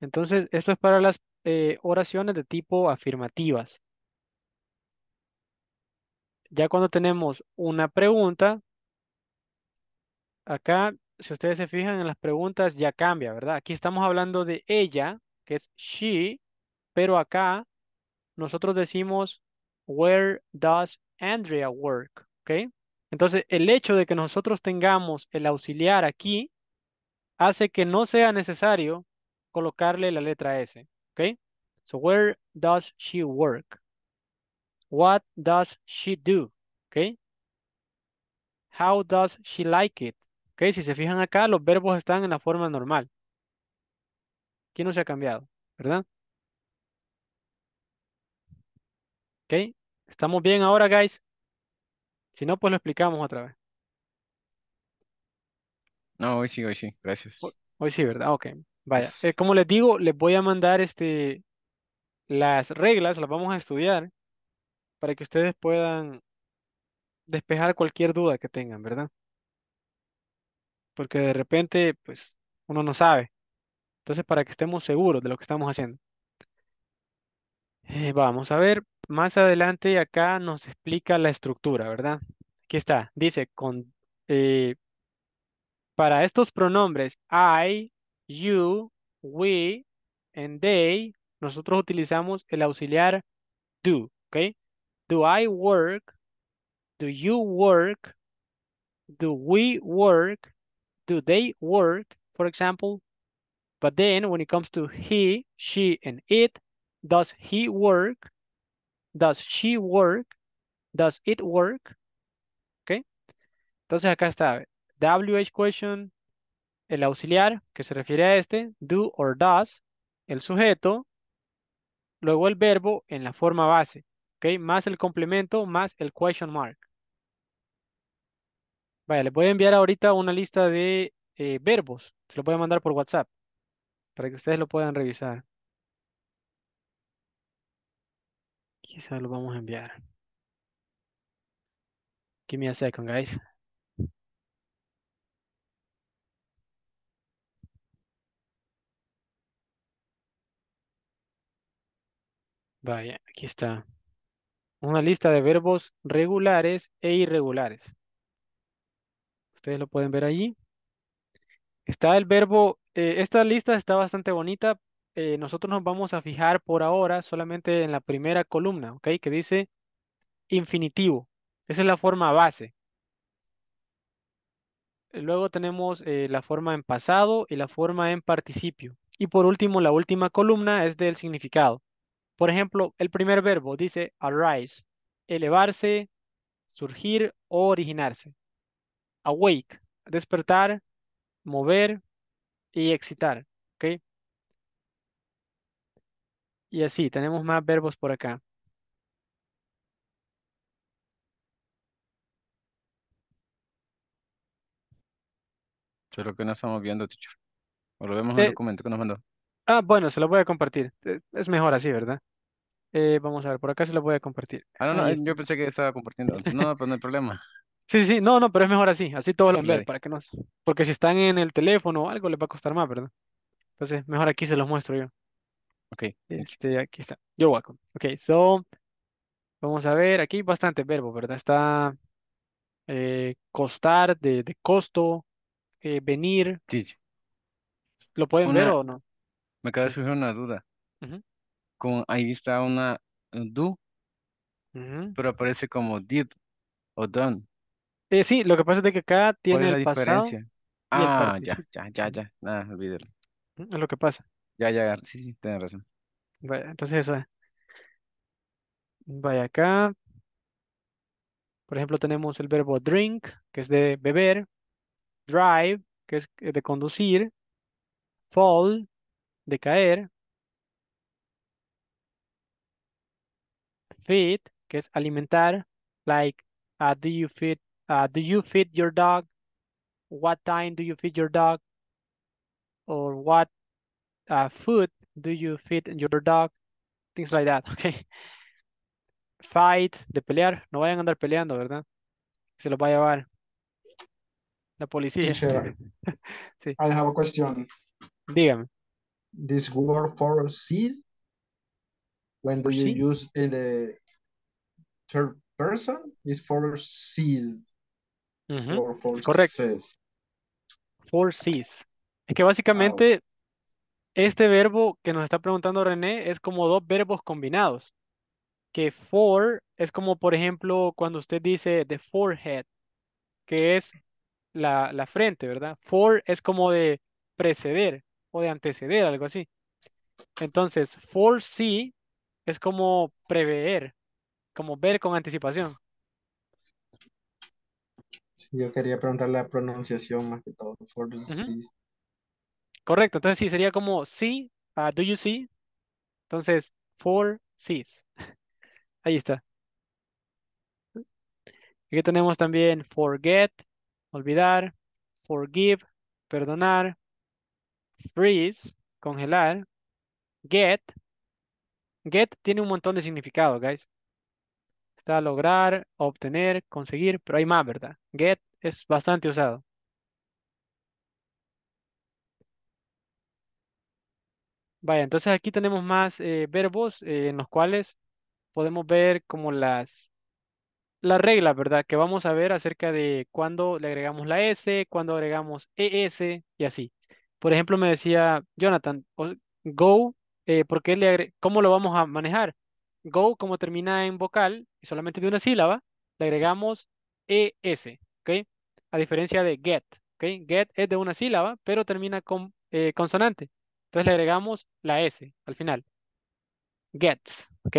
Entonces, esto es para las eh, oraciones de tipo afirmativas. Ya cuando tenemos una pregunta, acá, si ustedes se fijan en las preguntas, ya cambia, ¿verdad? Aquí estamos hablando de ella, que es she, pero acá nosotros decimos, where does Andrea work? ¿Ok? Entonces, el hecho de que nosotros tengamos el auxiliar aquí hace que no sea necesario colocarle la letra S. Okay. So where does she work? What does she do? Okay. How does she like it? Okay. Si se fijan acá, los verbos están en la forma normal. ¿Quién no se ha cambiado, ¿verdad? Ok. ¿Estamos bien ahora, guys? Si no, pues lo explicamos otra vez. No, hoy sí, hoy sí. Gracias. Hoy, hoy sí, ¿verdad? Ok. Vaya, eh, como les digo, les voy a mandar este, las reglas, las vamos a estudiar para que ustedes puedan despejar cualquier duda que tengan, ¿verdad? Porque de repente, pues, uno no sabe. Entonces, para que estemos seguros de lo que estamos haciendo. Eh, vamos a ver, más adelante acá nos explica la estructura, ¿verdad? Aquí está, dice, con, eh, para estos pronombres hay, you, we, and they, nosotros utilizamos el auxiliar do, ¿ok? Do I work? Do you work? Do we work? Do they work, for example? But then when it comes to he, she, and it, does he work? Does she work? Does it work? Okay. Entonces acá está. WH question, el auxiliar, que se refiere a este, do or does, el sujeto, luego el verbo en la forma base, okay Más el complemento, más el question mark. Vaya, les voy a enviar ahorita una lista de eh, verbos. Se lo voy a mandar por WhatsApp para que ustedes lo puedan revisar. Quizás lo vamos a enviar. Give me a second, guys. Vaya, aquí está. Una lista de verbos regulares e irregulares. Ustedes lo pueden ver allí. Está el verbo, eh, esta lista está bastante bonita. Eh, nosotros nos vamos a fijar por ahora solamente en la primera columna, ¿ok? Que dice infinitivo. Esa es la forma base. Luego tenemos eh, la forma en pasado y la forma en participio. Y por último, la última columna es del significado. Por ejemplo, el primer verbo dice arise, elevarse, surgir o originarse. Awake, despertar, mover y excitar. Y así, tenemos más verbos por acá. lo que no estamos viendo, teacher. O lo vemos en el documento que nos mandó. Ah, bueno, se lo voy a compartir. Eh, es mejor así, ¿verdad? Eh, vamos a ver, por acá se lo voy a compartir. Ah, no, no, eh, yo pensé que estaba compartiendo No, pero pues no hay problema. Sí, sí, no, no, pero es mejor así, así todos lo ven, para que no, porque si están en el teléfono o algo les va a costar más, ¿verdad? Entonces, mejor aquí se los muestro yo. Ok, este, aquí está. Yo welcome. Ok, so, vamos a ver, aquí bastante verbo, ¿verdad? Está costar, de, costo, venir, Sí, ¿lo pueden ver o no? acá acaba de surgir una duda. ahí está una eh, do, pero aparece como did o done. Eh, sí, lo que pasa es que acá tiene la diferencia? Ah, ya, ya, ya, ya. Nada, olvídalo. Es lo que pasa. Ya, ya, sí, sí, tienes razón. entonces eso es. Vaya acá. Por ejemplo, tenemos el verbo drink, que es de beber, drive, que es eh, de conducir, fall. decaer, feed, que es alimentar, like, uh, do you feed, uh, do you feed your dog? What time do you feed your dog? Or what uh, food do you feed your dog? Things like that, okay. Fight, de pelear, no vayan a andar peleando, ¿verdad? Se los va a llevar la policía. Teacher, sí. I have a question. Dígame. this word for sees, When do you use in eh, the third person? Is for sees. for Correcto. For Es que básicamente este verbo que nos está preguntando René es como dos verbos combinados. Que for es como, por ejemplo, cuando usted dice the forehead, que es la, la frente, ¿verdad? For es como de preceder o de anteceder, algo así. Entonces, for foresee es como prever, como ver con anticipación. yo quería preguntar la pronunciación más que todo. Foresee. Correcto, entonces sí, sería como see, ah, do you see? Entonces, for foresees. Ahí está. Aquí tenemos también forget, olvidar, forgive, perdonar, freeze, congelar, get. Get tiene un montón de significados, guys. Está lograr, obtener, conseguir, pero hay más, ¿verdad? Get es bastante usado. Vaya, entonces aquí tenemos más eh, verbos eh, en los cuales podemos ver como las, las reglas, ¿verdad? Que vamos a ver acerca de cuándo le agregamos la S, cuando agregamos ES y así. Por ejemplo, me decía Jonathan, Go, eh, le ¿cómo lo vamos a manejar? Go, como termina en vocal y solamente de una sílaba, le agregamos ES, ¿ok? A diferencia de get, ¿ok? Get es de una sílaba, pero termina con eh, consonante. Entonces le agregamos la S al final. Gets, ¿ok?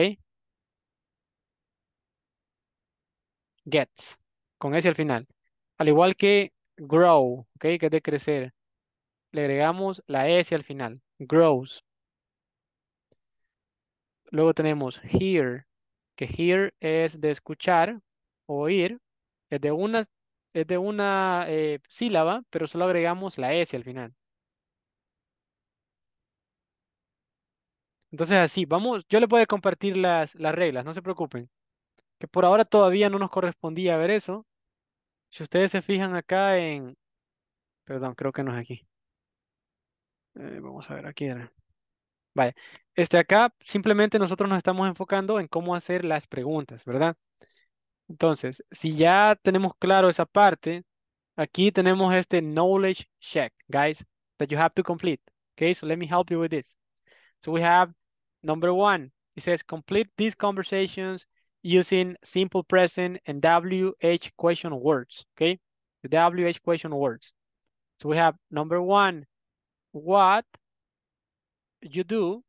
Gets, con S al final. Al igual que grow, ¿ok? Que es de crecer le agregamos la S al final, grows. Luego tenemos here que here es de escuchar, oír, es de una, es de una eh, sílaba, pero solo agregamos la S al final. Entonces así, vamos, yo le puedo compartir las, las reglas, no se preocupen. Que por ahora todavía no nos correspondía ver eso. Si ustedes se fijan acá en... Perdón, creo que no es aquí. Eh, vamos a ver aquí. Vale. Este acá, simplemente nosotros nos estamos enfocando en cómo hacer las preguntas, ¿verdad? Entonces, si ya tenemos claro esa parte, aquí tenemos este knowledge check, guys, that you have to complete. Okay, so let me help you with this. So we have number one, it says complete these conversations using simple present and WH question words, okay? The WH question words. So we have number one, what you do,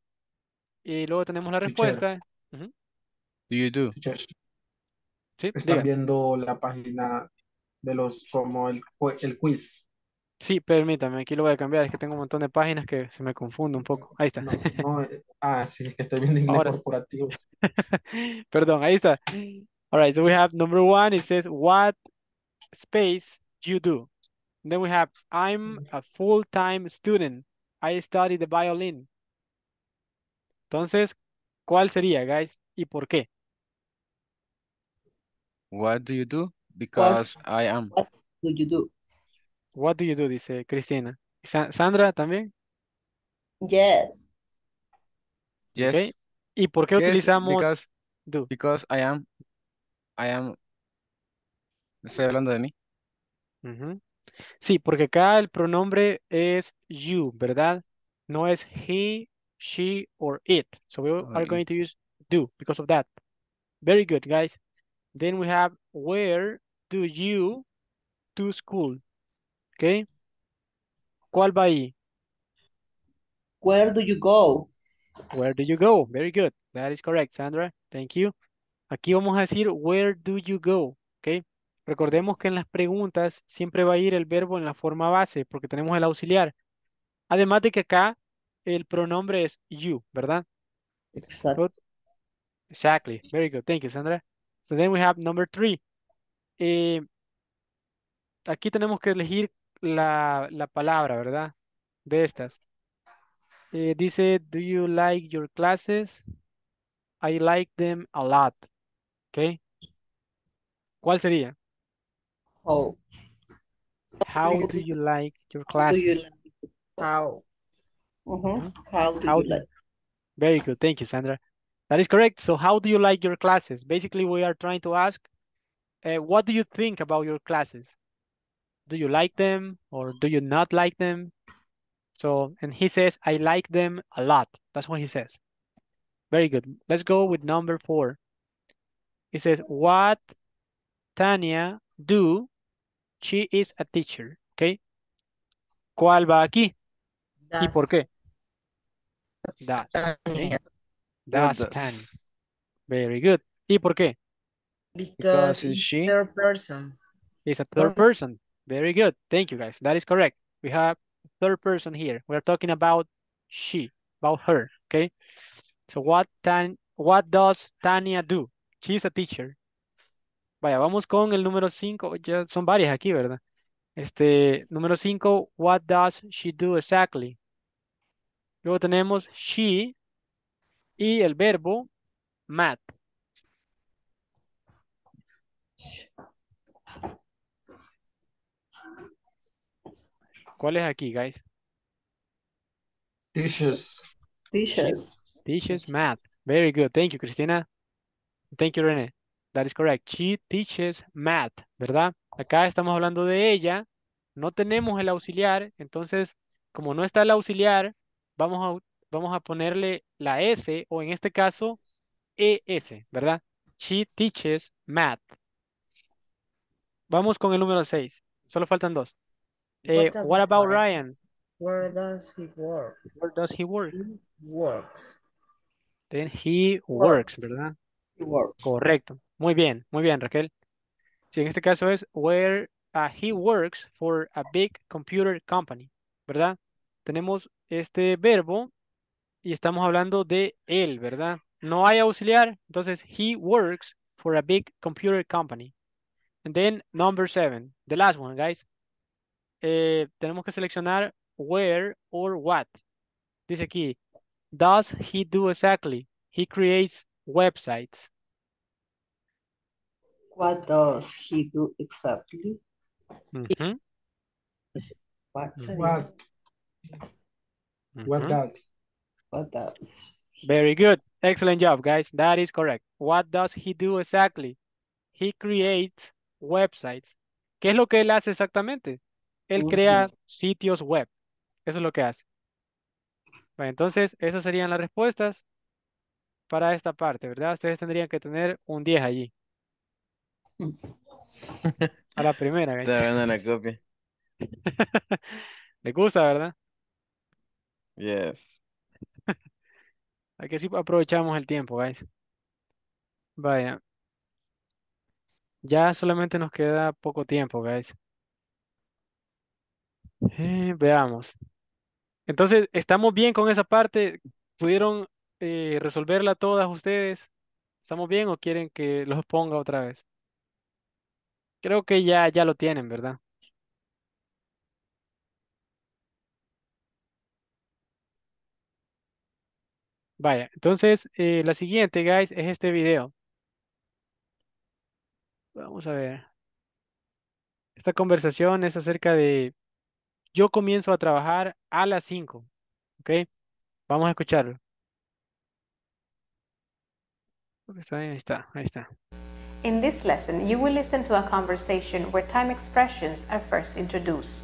y luego tenemos la respuesta. Do you do? Sí, Están viendo la página de los, como el, el quiz. Sí, permítame, aquí lo voy a cambiar, es que tengo un montón de páginas que se me confunde un poco. Ahí está. Eh, ah, sí, estoy viendo inglés corporativo. Perdón, ahí está. All right, so we have number one, it says, what space you do? Then we have, I'm mm. a full-time student. I study the violin. Entonces, ¿cuál sería, guys? ¿Y por qué? What do you do? Pues, because I am. What do you do? What do you do, dice Cristina. Sandra también. Yes. Yes. ¿Y por qué utilizamos because, do? Because I am. I am. Estoy hablando de mí. Uh Sí, porque acá el pronombre es you, ¿verdad? No es he, she, or it. So we are going to use do because of that. Very good, guys. Then we have where do you to school? Okay. ¿Cuál va ahí? Where do you go? Where do you go? Very good. That is correct, Sandra. Thank you. Aquí vamos a decir where do you go? Okay. Recordemos que en las preguntas siempre va a ir el verbo en la forma base porque tenemos el auxiliar. Además de que acá el pronombre es you, ¿verdad? Exacto. Exactly. Very good. Thank you, Sandra. So then we have number three. Eh, aquí tenemos que elegir la, palabra, ¿verdad? De estas. Eh, dice, do you like your classes? I like them a lot. okay ¿Cuál sería? How. How do you like your classes? You like how. Uh mm-hmm. -huh. Mm-hmm. How do how you do... like? Very good. Thank you, Sandra. That is correct. So how do you like your classes? Basically, we are trying to ask, uh, what do you think about your classes? Do you like them or do you not like them? So, and he says, I like them a lot. That's what he says. Very good. Let's go with number four. He says, what Tania do? She is a teacher. Okay. ¿Cuál va aquí? ¿Y por qué? Tania. Okay. Tania. Very good. ¿Y por qué? Because, Because she third person. Is a third person. Very good. Thank you guys. That is correct. We have third person here. We're talking about she, about her. Okay. So what Tan what does Tanya do? She's a teacher. Vaya, vamos con el número 5. Ya son varias aquí, ¿verdad? Este, número 5, what does she do exactly? Luego tenemos she y el verbo mat. ¿Cuál es aquí, guys? Dishes. Dishes. Dishes, mat. Very good. Thank you, Cristina. Thank you, René. That is correct. She teaches math, ¿verdad? Acá estamos hablando de ella. No tenemos el auxiliar, entonces, como no está el auxiliar, vamos a, vamos a ponerle la S o en este caso ES, ¿verdad? She teaches math. Vamos con el número 6. Solo faltan dos. Eh, what about Ryan? Where does he work? Where does he work? works. Then he works, ¿verdad? Correcto. Muy bien, muy bien, Raquel. Si en este caso es where ah, he works for a big computer company, ¿verdad? Tenemos este verbo y estamos hablando de él, ¿verdad? No hay auxiliar, entonces he works for a big computer company. And then number seven, the last one, guys. Eh, tenemos que seleccionar where or what. Dice aquí, does he do exactly? He creates websites. What does he do exactly? What? What? What does? What does? Very good. Excellent job, guys. That is correct. What does he do exactly? He creates websites. ¿Qué es lo que él hace exactamente? Él crea sitios web. Eso es lo que hace. entonces, esas serían las respuestas para esta parte, ¿verdad? Ustedes tendrían que tener un 10 allí. A la primera, copia. Le gusta, ¿verdad? Yes. Aquí sí aprovechamos el tiempo, guys. Vaya. Ya solamente nos queda poco tiempo, guys. Eh, veamos. Entonces, ¿estamos bien con esa parte? ¿Pudieron eh, resolverla todas ustedes? ¿Estamos bien o quieren que los ponga otra vez? Creo que ya, ya lo tienen, ¿verdad? Vaya, entonces eh, la siguiente, guys, es este video. Vamos a ver. Esta conversación es acerca de yo comienzo a trabajar a las 5. ¿Ok? Vamos a escucharlo. Ahí está, ahí está. In this lesson, you will listen to a conversation where time expressions are first introduced.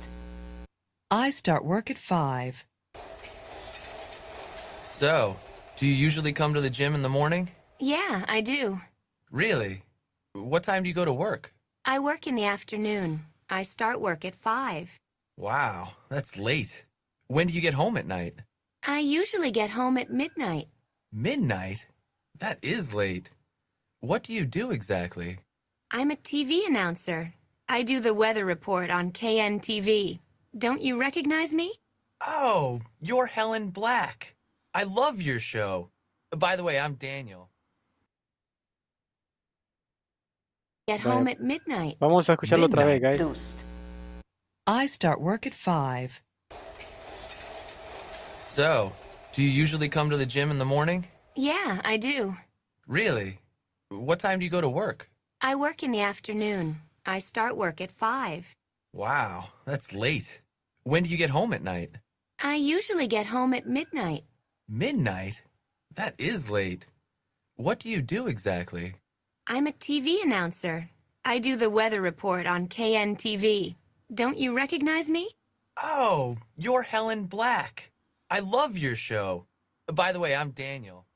I start work at 5. So, do you usually come to the gym in the morning? Yeah, I do. Really? What time do you go to work? I work in the afternoon. I start work at 5. Wow, that's late. When do you get home at night? I usually get home at midnight. Midnight? That is late. What do you do exactly? I'm a TV announcer. I do the weather report on KNTV. Don't you recognize me? Oh, you're Helen Black. I love your show. By the way, I'm Daniel. Get home at midnight. Vamos a escucharlo midnight otra vez, guys. Toast. I start work at 5. So, do you usually come to the gym in the morning? Yeah, I do. Really? What time do you go to work? I work in the afternoon. I start work at 5. Wow, that's late. When do you get home at night? I usually get home at midnight. Midnight? That is late. What do you do exactly? I'm a TV announcer. I do the weather report on KNTV. Don't you recognize me? Oh, you're Helen Black. I love your show. By the way, I'm Daniel.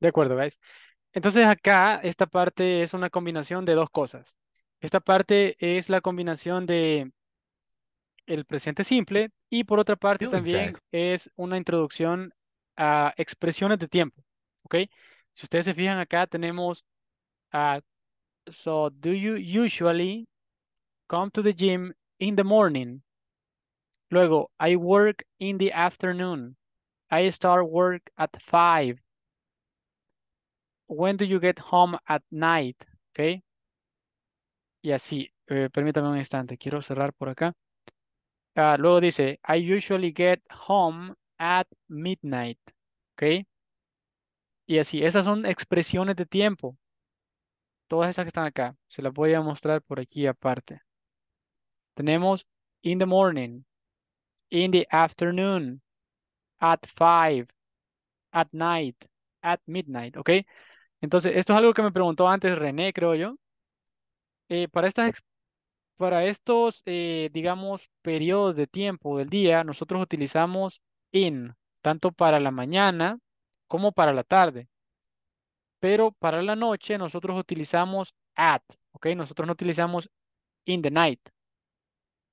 De acuerdo, guys. Entonces acá esta parte es una combinación de dos cosas. Esta parte es la combinación de el presente simple y por otra parte también es una introducción a expresiones de tiempo. ¿Ok? Si ustedes se fijan acá tenemos So do you usually come to the gym in the morning? Luego, I work in the afternoon. I start work at five when do you get home at night? Okay. Y así, eh, permítame un instante, quiero cerrar por acá. Ah, luego dice, I usually get home at midnight. ¿Ok? Y así, esas son expresiones de tiempo. Todas esas que están acá, se las voy a mostrar por aquí aparte. Tenemos in the morning, in the afternoon, at five, at night, at midnight, ¿ok? Entonces, esto es algo que me preguntó antes René, creo yo. Eh, para estas, para estos, eh, digamos, periodos de tiempo del día, nosotros utilizamos in, tanto para la mañana como para la tarde. Pero para la noche nosotros utilizamos at, ¿ok? Nosotros no utilizamos in the night,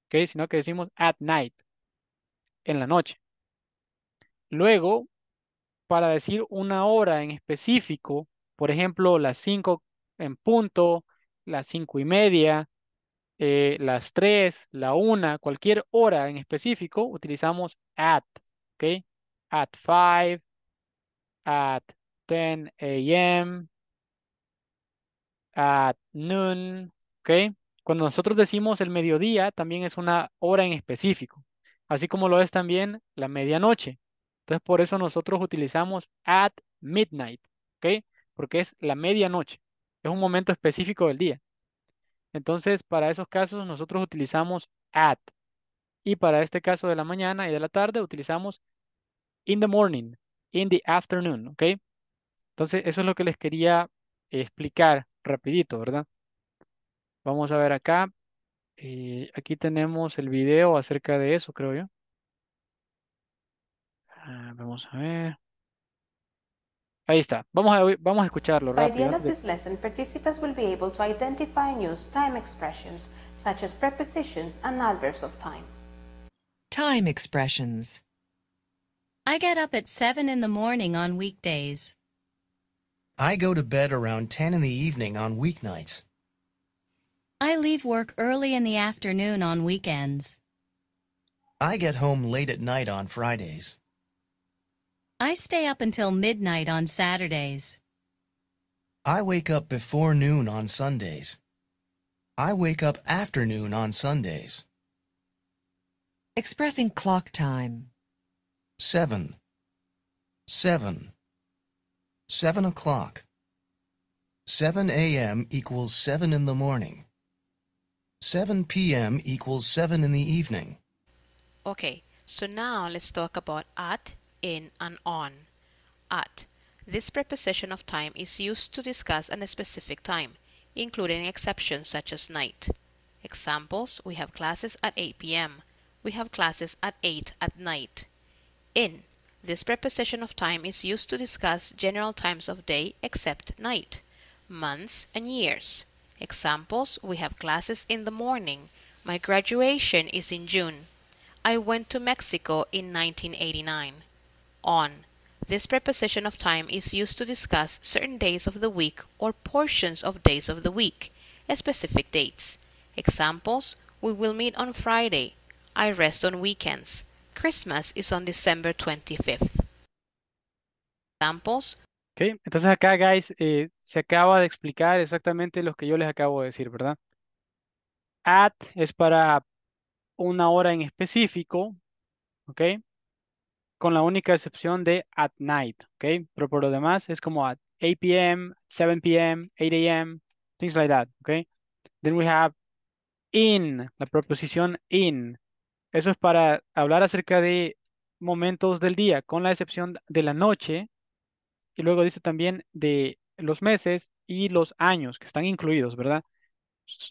¿ok? Sino que decimos at night, en la noche. Luego, para decir una hora en específico, por ejemplo, las 5 en punto, las 5 y media, eh, las 3, la 1, cualquier hora en específico, utilizamos at, ¿ok? At 5, at 10 a.m., at noon, ¿ok? Cuando nosotros decimos el mediodía, también es una hora en específico, así como lo es también la medianoche. Entonces, por eso nosotros utilizamos at midnight, ¿ok? porque es la medianoche, es un momento específico del día. Entonces, para esos casos nosotros utilizamos at y para este caso de la mañana y de la tarde utilizamos in the morning, in the afternoon, ¿ok? Entonces, eso es lo que les quería explicar rapidito, ¿verdad? Vamos a ver acá. Eh, aquí tenemos el video acerca de eso, creo yo. Ah, vamos a ver. Ahí está. Vamos a, vamos a escucharlo rápido. By the end of this lesson, participants will be able to identify and use time expressions such as prepositions and adverbs of time. Time expressions. I get up at 7 in the morning on weekdays. I go to bed around 10 in the evening on weeknights. I leave work early in the afternoon on weekends. I get home late at night on Fridays. I stay up until midnight on Saturdays. I wake up before noon on Sundays. I wake up afternoon on Sundays. Expressing clock time. Seven. Seven. Seven o'clock. 7 a.m. equals 7 in the morning. 7 p.m. equals 7 in the evening. Okay, so now let's talk about art in, and on. At. This preposition of time is used to discuss a specific time, including exceptions such as night. Examples: We have classes at 8 p.m. We have classes at 8 at night. In. This preposition of time is used to discuss general times of day except night, months, and years. Examples: We have classes in the morning. My graduation is in June. I went to Mexico in 1989. On. This preposition of time is used to discuss certain days of the week or portions of days of the week, specific dates. Examples: We will meet on Friday. I rest on weekends. Christmas is on December 25th. Examples: Ok, entonces acá, guys, eh, se acaba de explicar exactamente lo que yo les acabo de decir, ¿verdad? At es para una hora en específico, okay? con la única excepción de at night, ¿ok? Pero por lo demás es como at 8 p.m., 7 p.m., 8 a.m., things like that, ¿ok? Then we have in, la proposición in. Eso es para hablar acerca de momentos del día, con la excepción de la noche. Y luego dice también de los meses y los años que están incluidos, ¿verdad?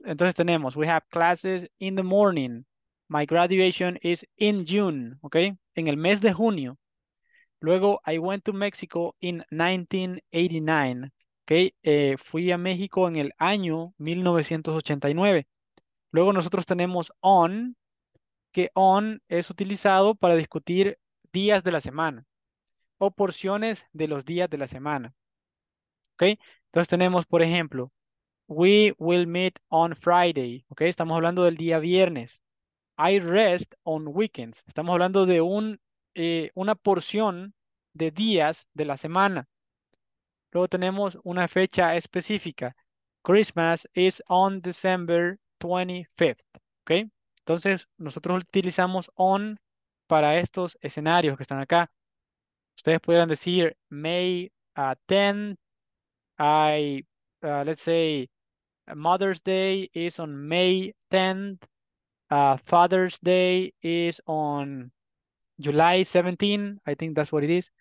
Entonces tenemos, we have classes in the morning, My graduation is in June, ¿ok? En el mes de junio. Luego, I went to Mexico in 1989, ¿ok? Eh, fui a México en el año 1989. Luego nosotros tenemos on, que on es utilizado para discutir días de la semana o porciones de los días de la semana. ¿Ok? Entonces tenemos, por ejemplo, we will meet on Friday. ¿Ok? Estamos hablando del día viernes. I rest on weekends. Estamos hablando de un, eh, una porción de días de la semana. Luego tenemos una fecha específica. Christmas is on December 25th. Okay. Entonces, nosotros utilizamos on para estos escenarios que están acá. Ustedes pudieran decir May 10, I, uh, let's say Mother's Day is on May 10th. Uh, Father's Day is on July 17, I think that's what it is.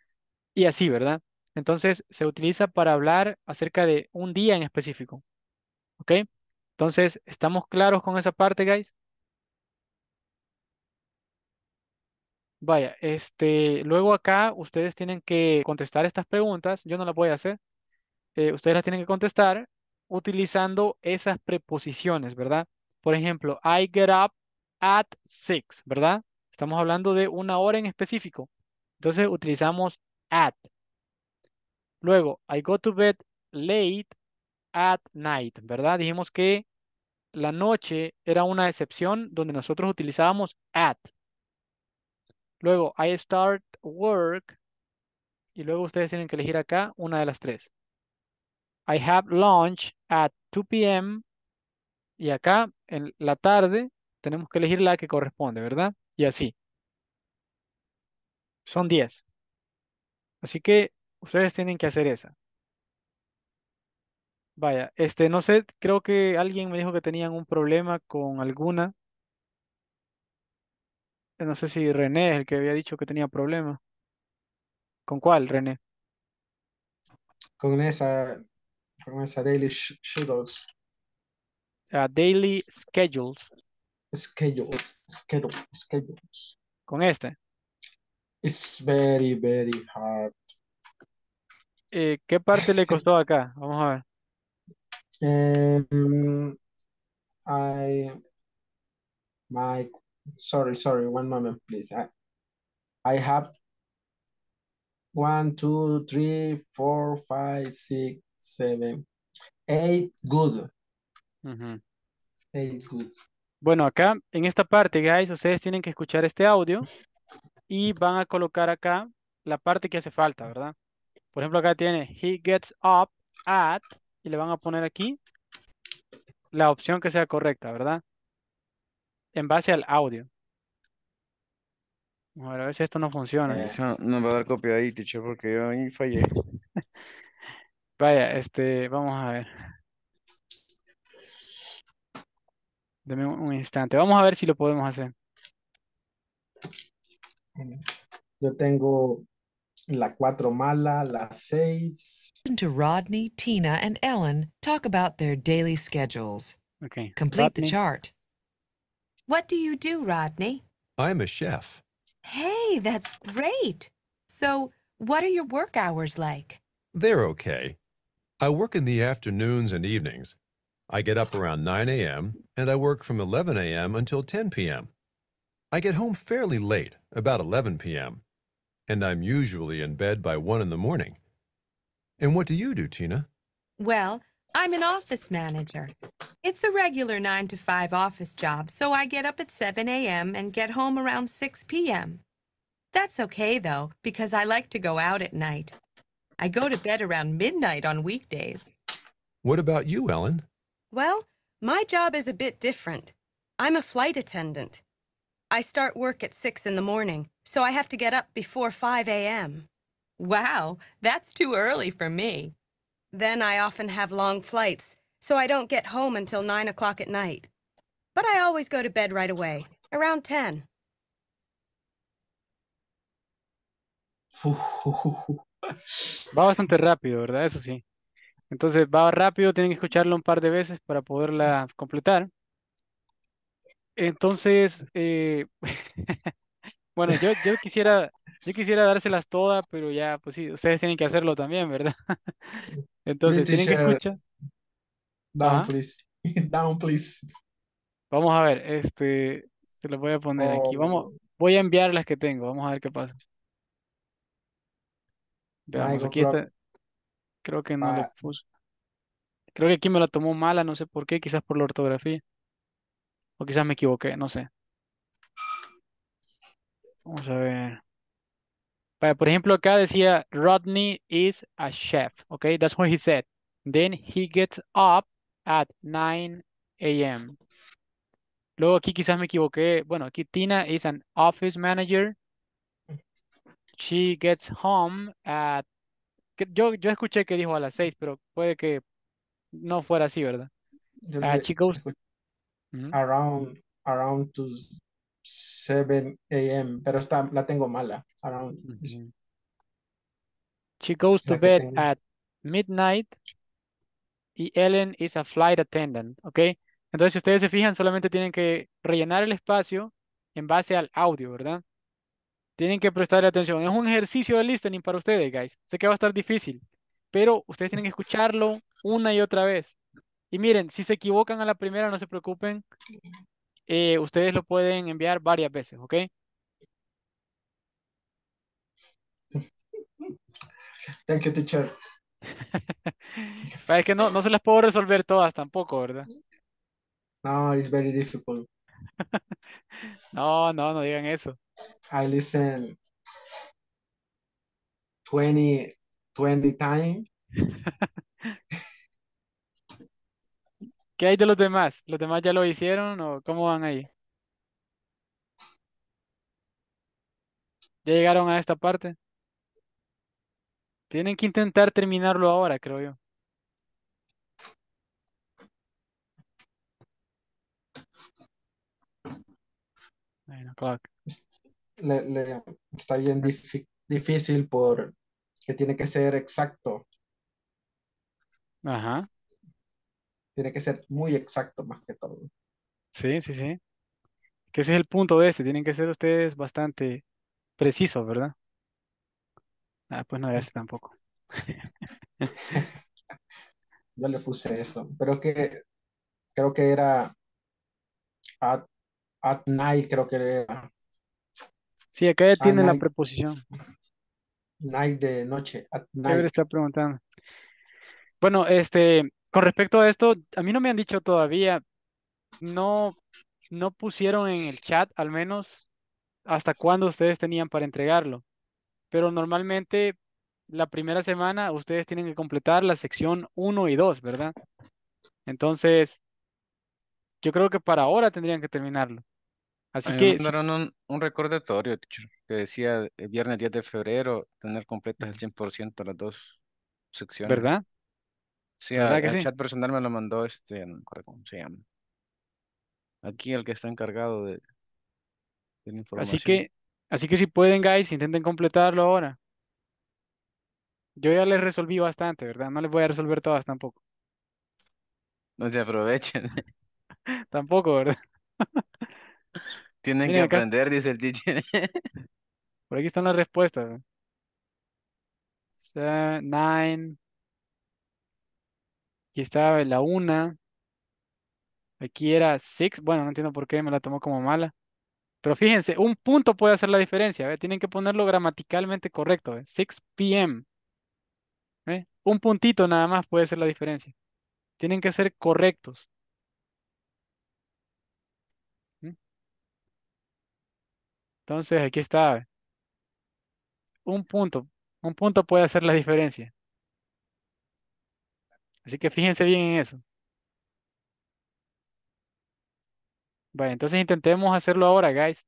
Y así, ¿verdad? Entonces se utiliza para hablar acerca de un día en específico. ¿Ok? Entonces, ¿estamos claros con esa parte, guys? Vaya, este, luego acá ustedes tienen que contestar estas preguntas. Yo no las voy a hacer. Eh, ustedes las tienen que contestar utilizando esas preposiciones, ¿verdad? Por ejemplo, I get up at six, ¿verdad? Estamos hablando de una hora en específico. Entonces utilizamos at. Luego, I go to bed late at night, ¿verdad? Dijimos que la noche era una excepción donde nosotros utilizábamos at. Luego, I start work. Y luego ustedes tienen que elegir acá una de las tres. I have lunch at 2 p.m. Y acá, en la tarde, tenemos que elegir la que corresponde, ¿verdad? Y así. Son 10. Así que ustedes tienen que hacer esa. Vaya, este, no sé, creo que alguien me dijo que tenían un problema con alguna. No sé si René es el que había dicho que tenía problema. ¿Con cuál, René? Con esa, con esa Daily Shootouts. Uh, daily schedules. Schedules, schedules, schedules. Con este. It's very, very hard. Eh, ¿Qué parte le costó acá? Vamos a ver. Em, I, my, sorry, sorry, one moment, please. I, I have one, two, three, four, five, six, seven, eight good bueno, acá en esta parte, guys, ustedes tienen que escuchar este audio y van a colocar acá la parte que hace falta, ¿verdad? Por ejemplo, acá tiene he gets up at y le van a poner aquí la opción que sea correcta, ¿verdad? En base al audio. a ver, si esto no funciona. Eh, eso me va a dar copia ahí, teacher, porque yo ahí fallé. Vaya, este, vamos a ver. Deme un, un instante. Vamos a ver si lo podemos hacer. Yo tengo la cuatro mala, la seis. To Rodney, Tina, and Ellen talk about their daily schedules. Okay. Complete Rodney. the chart. What do you do, Rodney? I'm a chef. Hey, that's great. So, what are your work hours like? They're okay. I work in the afternoons and evenings, I get up around 9 a.m. and I work from 11 a.m. until 10 p.m. I get home fairly late, about 11 p.m., and I'm usually in bed by 1 in the morning. And what do you do, Tina? Well, I'm an office manager. It's a regular 9 to 5 office job, so I get up at 7 a.m. and get home around 6 p.m. That's okay, though, because I like to go out at night. I go to bed around midnight on weekdays. What about you, Ellen? Well, my job is a bit different. I'm a flight attendant. I start work at 6 in the morning, so I have to get up before 5 a.m. Wow, that's too early for me. Then I often have long flights, so I don't get home until 9 o'clock at night. But I always go to bed right away, around 10. Va bastante rápido, ¿verdad? Eso sí. Entonces va rápido, tienen que escucharlo un par de veces para poderla completar. Entonces, eh, bueno, yo, yo quisiera, yo quisiera dárselas todas, pero ya, pues sí, ustedes tienen que hacerlo también, ¿verdad? Entonces, tienen que escuchar. Down, ¿Ah? please. Down, please. Vamos a ver, este, se lo voy a poner aquí. Oh. Vamos, voy a enviar las que tengo, vamos a ver qué pasa. Veamos, aquí está, Creo que no le ah. puse Creo que aquí me la tomó mala, no sé por qué, quizás por la ortografía. O quizás me equivoqué, no sé. Vamos a ver. por ejemplo, acá decía, Rodney is a chef. Okay, that's what he said. Then he gets up at 9 a.m. Luego aquí quizás me equivoqué. Bueno, aquí Tina is an office manager. She gets home at yo, yo escuché que dijo a las seis, pero puede que no fuera así, ¿verdad? Ah, around, around to 7 a.m., pero está, la tengo mala. Around She goes to bed at midnight y Ellen is a flight attendant, ¿ok? Entonces, si ustedes se fijan, solamente tienen que rellenar el espacio en base al audio, ¿verdad? Tienen que prestarle atención. Es un ejercicio de listening para ustedes, guys. Sé que va a estar difícil, pero ustedes tienen que escucharlo una y otra vez. Y miren, si se equivocan a la primera, no se preocupen. Eh, ustedes lo pueden enviar varias veces, ¿ok? Thank you, teacher. es que no, no se las puedo resolver todas tampoco, ¿verdad? No, it's very difficult. no, no, no digan eso. I listen 20, times. ¿Qué hay de los demás? ¿Los demás ya lo hicieron o cómo van ahí? ¿Ya llegaron a esta parte? Tienen que intentar terminarlo ahora, creo yo. está bien difícil por que tiene que ser exacto. Ajá. Tiene que ser muy exacto más que todo. Sí, sí, sí. Que ese es el punto de este. Tienen que ser ustedes bastante precisos, ¿verdad? Ah, pues no este tampoco. Yo le puse eso, pero que creo que era a ah, At night creo que era. Sí, acá ya tiene la preposición. Night de noche. At night. está preguntando. Bueno, este, con respecto a esto, a mí no me han dicho todavía, no, no pusieron en el chat al menos hasta cuándo ustedes tenían para entregarlo. Pero normalmente la primera semana ustedes tienen que completar la sección 1 y 2, ¿verdad? Entonces, yo creo que para ahora tendrían que terminarlo. Así que... un, recordatorio, que decía el eh, viernes 10 de febrero tener completas el 100% las dos secciones. ¿Verdad? Sí, el chat personal me lo mandó este, no cómo llama. Aquí el que está encargado de, de información. Así que, así que si pueden, guys, intenten completarlo ahora. Yo ya les resolví bastante, ¿verdad? No les voy a resolver todas tampoco. No se aprovechen. Tampoco, ¿verdad? Tienen que aprender, dice el teacher. por aquí están las respuestas. ¿eh? nine. Aquí estaba la una. Aquí era six. Bueno, no entiendo por qué me la tomó como mala. Pero fíjense, un punto puede hacer la diferencia. Tienen que ponerlo gramaticalmente correcto. 6 ¿eh? p.m. Un puntito nada más puede hacer la diferencia. Tienen que ser correctos. Entonces, aquí está. Un punto. Un punto puede hacer la diferencia. Así que fíjense bien en eso. Vale, entonces intentemos hacerlo ahora, guys.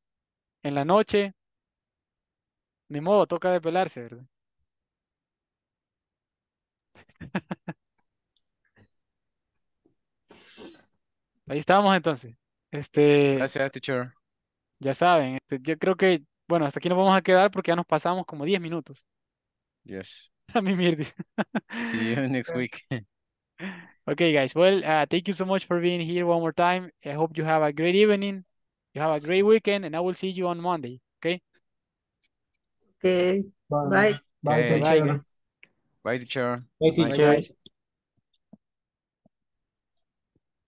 En la noche. Ni modo, toca depelarse, ¿verdad? Ahí estamos entonces. Este. Gracias, teacher. Ya saben, este, yo creo que, bueno, hasta aquí nos vamos a quedar porque ya nos pasamos como 10 minutos. Yes. A mi mirdis. See you next week. okay, guys. Well, uh, thank you so much for being here one more time. I hope you have a great evening. You have a great weekend, and I will see you on Monday. Okay. Okay. Bye. Bye. Bye, teacher. Bye, teacher. Bye, teacher.